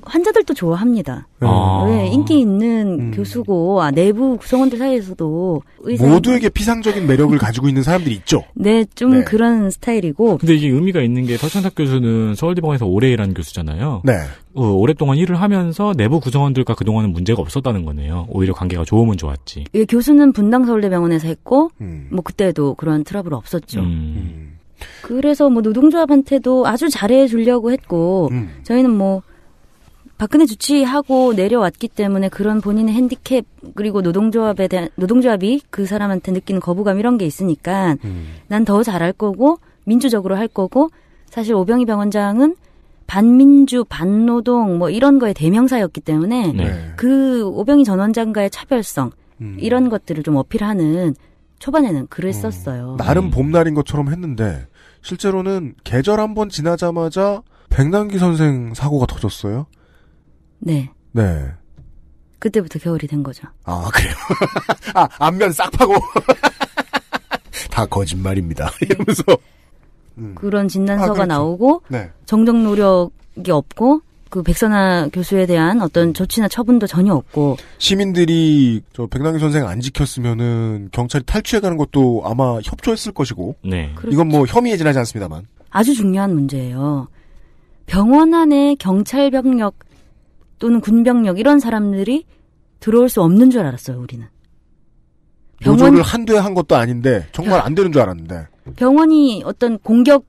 환자들도 좋아합니다. 네. 아. 네, 인기 있는 음. 교수고 아, 내부 구성원들 사이에서도 모두에게 피상적인 매력을 가지고 있는 사람들이 있죠. 네, 좀 네. 그런 스타일이고. 근데 이게 의미가 있는 게 서천석 교수는 서울대병원에서 오래 일한 교수잖아요. 네. 어, 오랫동안 일을 하면서 내부 구성원들과 그동안은 문제가 없었다는 거네요. 오히려 관계가 좋으면 좋았지. 예, 교수는 분당 서울대병원에서 했고, 음. 뭐 그때도 그런 트러블 없었죠. 음. 음. 그래서 뭐 노동조합한테도 아주 잘해 주려고 했고, 음. 저희는 뭐 박근혜 주치하고 내려왔기 때문에 그런 본인의 핸디캡 그리고 노동조합에 대한 노동조합이 그 사람한테 느끼는 거부감 이런 게 있으니까 음. 난더 잘할 거고 민주적으로 할 거고 사실 오병희 병원장은 반민주 반노동 뭐 이런 거에 대명사였기 때문에 네. 네. 그 오병희 전 원장과의 차별성 음. 이런 것들을 좀 어필하는 초반에는 글을 썼어요. 어. 나름 음. 봄날인 것처럼 했는데 실제로는 계절 한 번 지나자마자 백남기 선생 사고가 터졌어요. 네. 네. 그때부터 겨울이 된 거죠. 아, 그래요? (laughs) 아, 안면 싹 파고. (laughs) 다 거짓말입니다. 네. 이러면서. 음. 그런 진단서가 아, 그렇죠. 나오고, 네. 정정 노력이 없고, 그 백선아 교수에 대한 어떤 음. 조치나 처분도 전혀 없고 시민들이 저 백남기 선생 안 지켰으면은 경찰이 탈취해 가는 것도 아마 협조했을 것이고 네. 이건 뭐 그렇죠. 혐의에 지나지 않습니다만 아주 중요한 문제예요. 병원 안에 경찰 병력 또는 군병력 이런 사람들이 들어올 수 없는 줄 알았어요, 우리는. 병원을 한두에 한 것도 아닌데 정말 안 되는 줄 알았는데. 병원이 어떤 공격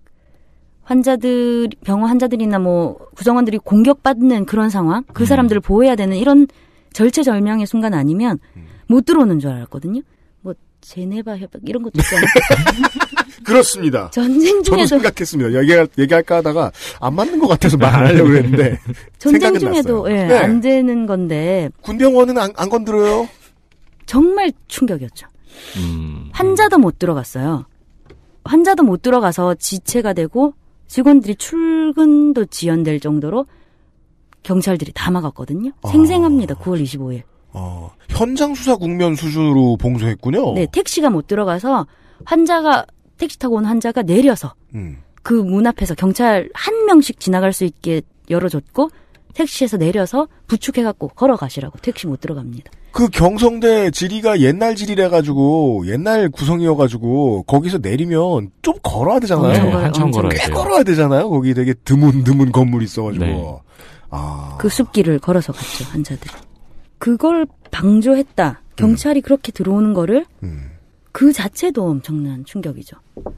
환자들 병원 환자들이나 뭐 구성원들이 공격받는 그런 상황, 그 음. 사람들을 보호해야 되는 이런 절체절명의 순간 아니면 음. 못 들어오는 줄 알았거든요. 뭐 제네바 협약 이런 것도 있잖아요. (laughs) 그렇습니다. 전쟁 중에도 생각했습니다. 얘기할, 얘기할까 하다가 안 맞는 것 같아서 말 하려고 아, 네. 했는데 (laughs) 전쟁 중에도 예, 네. 안 되는 건데 군병원은 안, 안 건드려요. 정말 충격이었죠. 음. 환자도 못 들어갔어요. 환자도 못 들어가서 지체가 되고 직원들이 출근도 지연될 정도로 경찰들이 다 막았거든요. 아. 생생합니다. 9월 25일. 어, 현장 수사 국면 수준으로 봉쇄했군요. 네, 택시가 못 들어가서 환자가 택시 타고 온 환자가 내려서 음. 그문 앞에서 경찰 한 명씩 지나갈 수 있게 열어줬고 택시에서 내려서 부축해갖고 걸어가시라고 택시 못 들어갑니다. 그 경성대 지리가 옛날 지리래가지고 옛날 구성이어가지고 거기서 내리면 좀 걸어야 되잖아요. 네, 한참 걸어야 돼요. 걸어야 되잖아요. 거기 되게 드문드문 건물이 있어가지고. 네. 아. 그 숲길을 걸어서 갔죠 환자들이. 그걸 방조했다. 경찰이 음. 그렇게 들어오는 거를 음. 그 자체도 엄청난 충격이죠.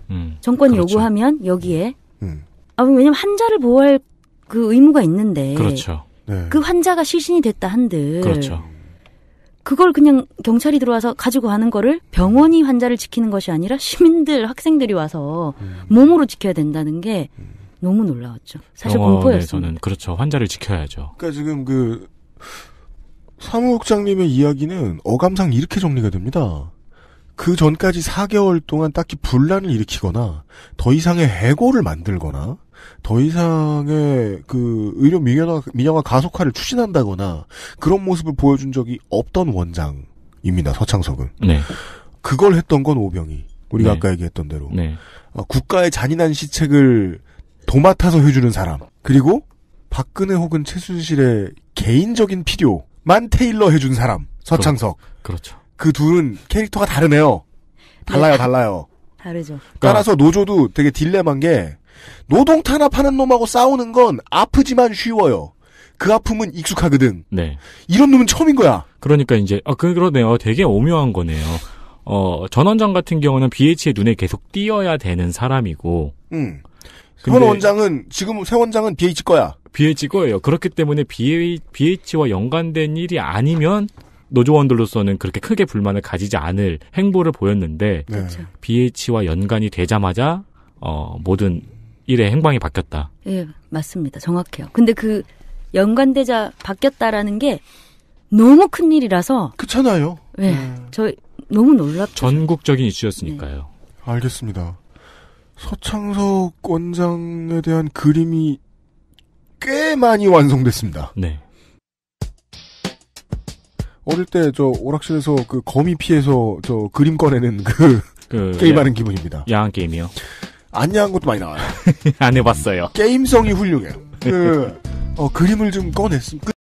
음, 정권이 그렇죠. 요구하면 여기에 음. 아 왜냐면 환자를 보호할 그 의무가 있는데 그렇죠. 네. 그 환자가 시신이 됐다 한들 그렇죠. 그걸 그냥 경찰이 들어와서 가지고 가는 거를 병원이 환자를 지키는 것이 아니라 시민들 학생들이 와서 음. 몸으로 지켜야 된다는 게 너무 놀라웠죠. 사실 공포였어요. 그렇죠. 환자를 지켜야죠. 그러니까 지금 그 사무국장님의 이야기는 어감상 이렇게 정리가 됩니다. 그 전까지 4개월 동안 딱히 분란을 일으키거나 더 이상의 해고를 만들거나 더 이상의 그 의료 민영화, 민영화 가속화를 추진한다거나 그런 모습을 보여준 적이 없던 원장입니다. 서창석은. 네. 그걸 했던 건 오병이. 우리가 네. 아까 얘기했던 대로. 네. 어, 국가의 잔인한 시책을 도맡아서 해주는 사람. 그리고 박근혜 혹은 최순실의 개인적인 필요만 테일러 해준 사람. 서창석. 그렇죠. 그 둘은 캐릭터가 다르네요. 달라요, 네. 달라요. 다르죠. 그러니까 따라서 노조도 되게 딜레마인 게 노동 탄압하는 놈하고 싸우는 건 아프지만 쉬워요. 그 아픔은 익숙하거든. 네. 이런 놈은 처음인 거야. 그러니까 이제 아 그러네요. 되게 오묘한 거네요. 어 전원장 같은 경우는 BH의 눈에 계속 띄어야 되는 사람이고. 음. 현 원장은 지금 새 원장은 BH 거야. BH 거예요. 그렇기 때문에 BH, BH와 연관된 일이 아니면 노조원들로서는 그렇게 크게 불만을 가지지 않을 행보를 보였는데 네. 그렇죠. BH와 연관이 되자마자 어, 모든 일의 행방이 바뀌었다. 예, 네, 맞습니다. 정확해요. 근데 그 연관되자 바뀌었다라는 게 너무 큰 일이라서 그렇잖아요. 네, 네. 저 너무 놀랍죠. 전국적인 이슈였으니까요. 네. 알겠습니다. 서창석 원장에 대한 그림이 꽤 많이 완성됐습니다. 네. 어릴 때 저 오락실에서 그 거미 피해서 저 그림 꺼내는 그, 그 게임하는 기분입니다. 야한 게임이요. 안 야한 것도 많이 나와요. (laughs) 안 해봤어요. 게임성이 훌륭해요. 그, 어, 그림을 좀 꺼냈음.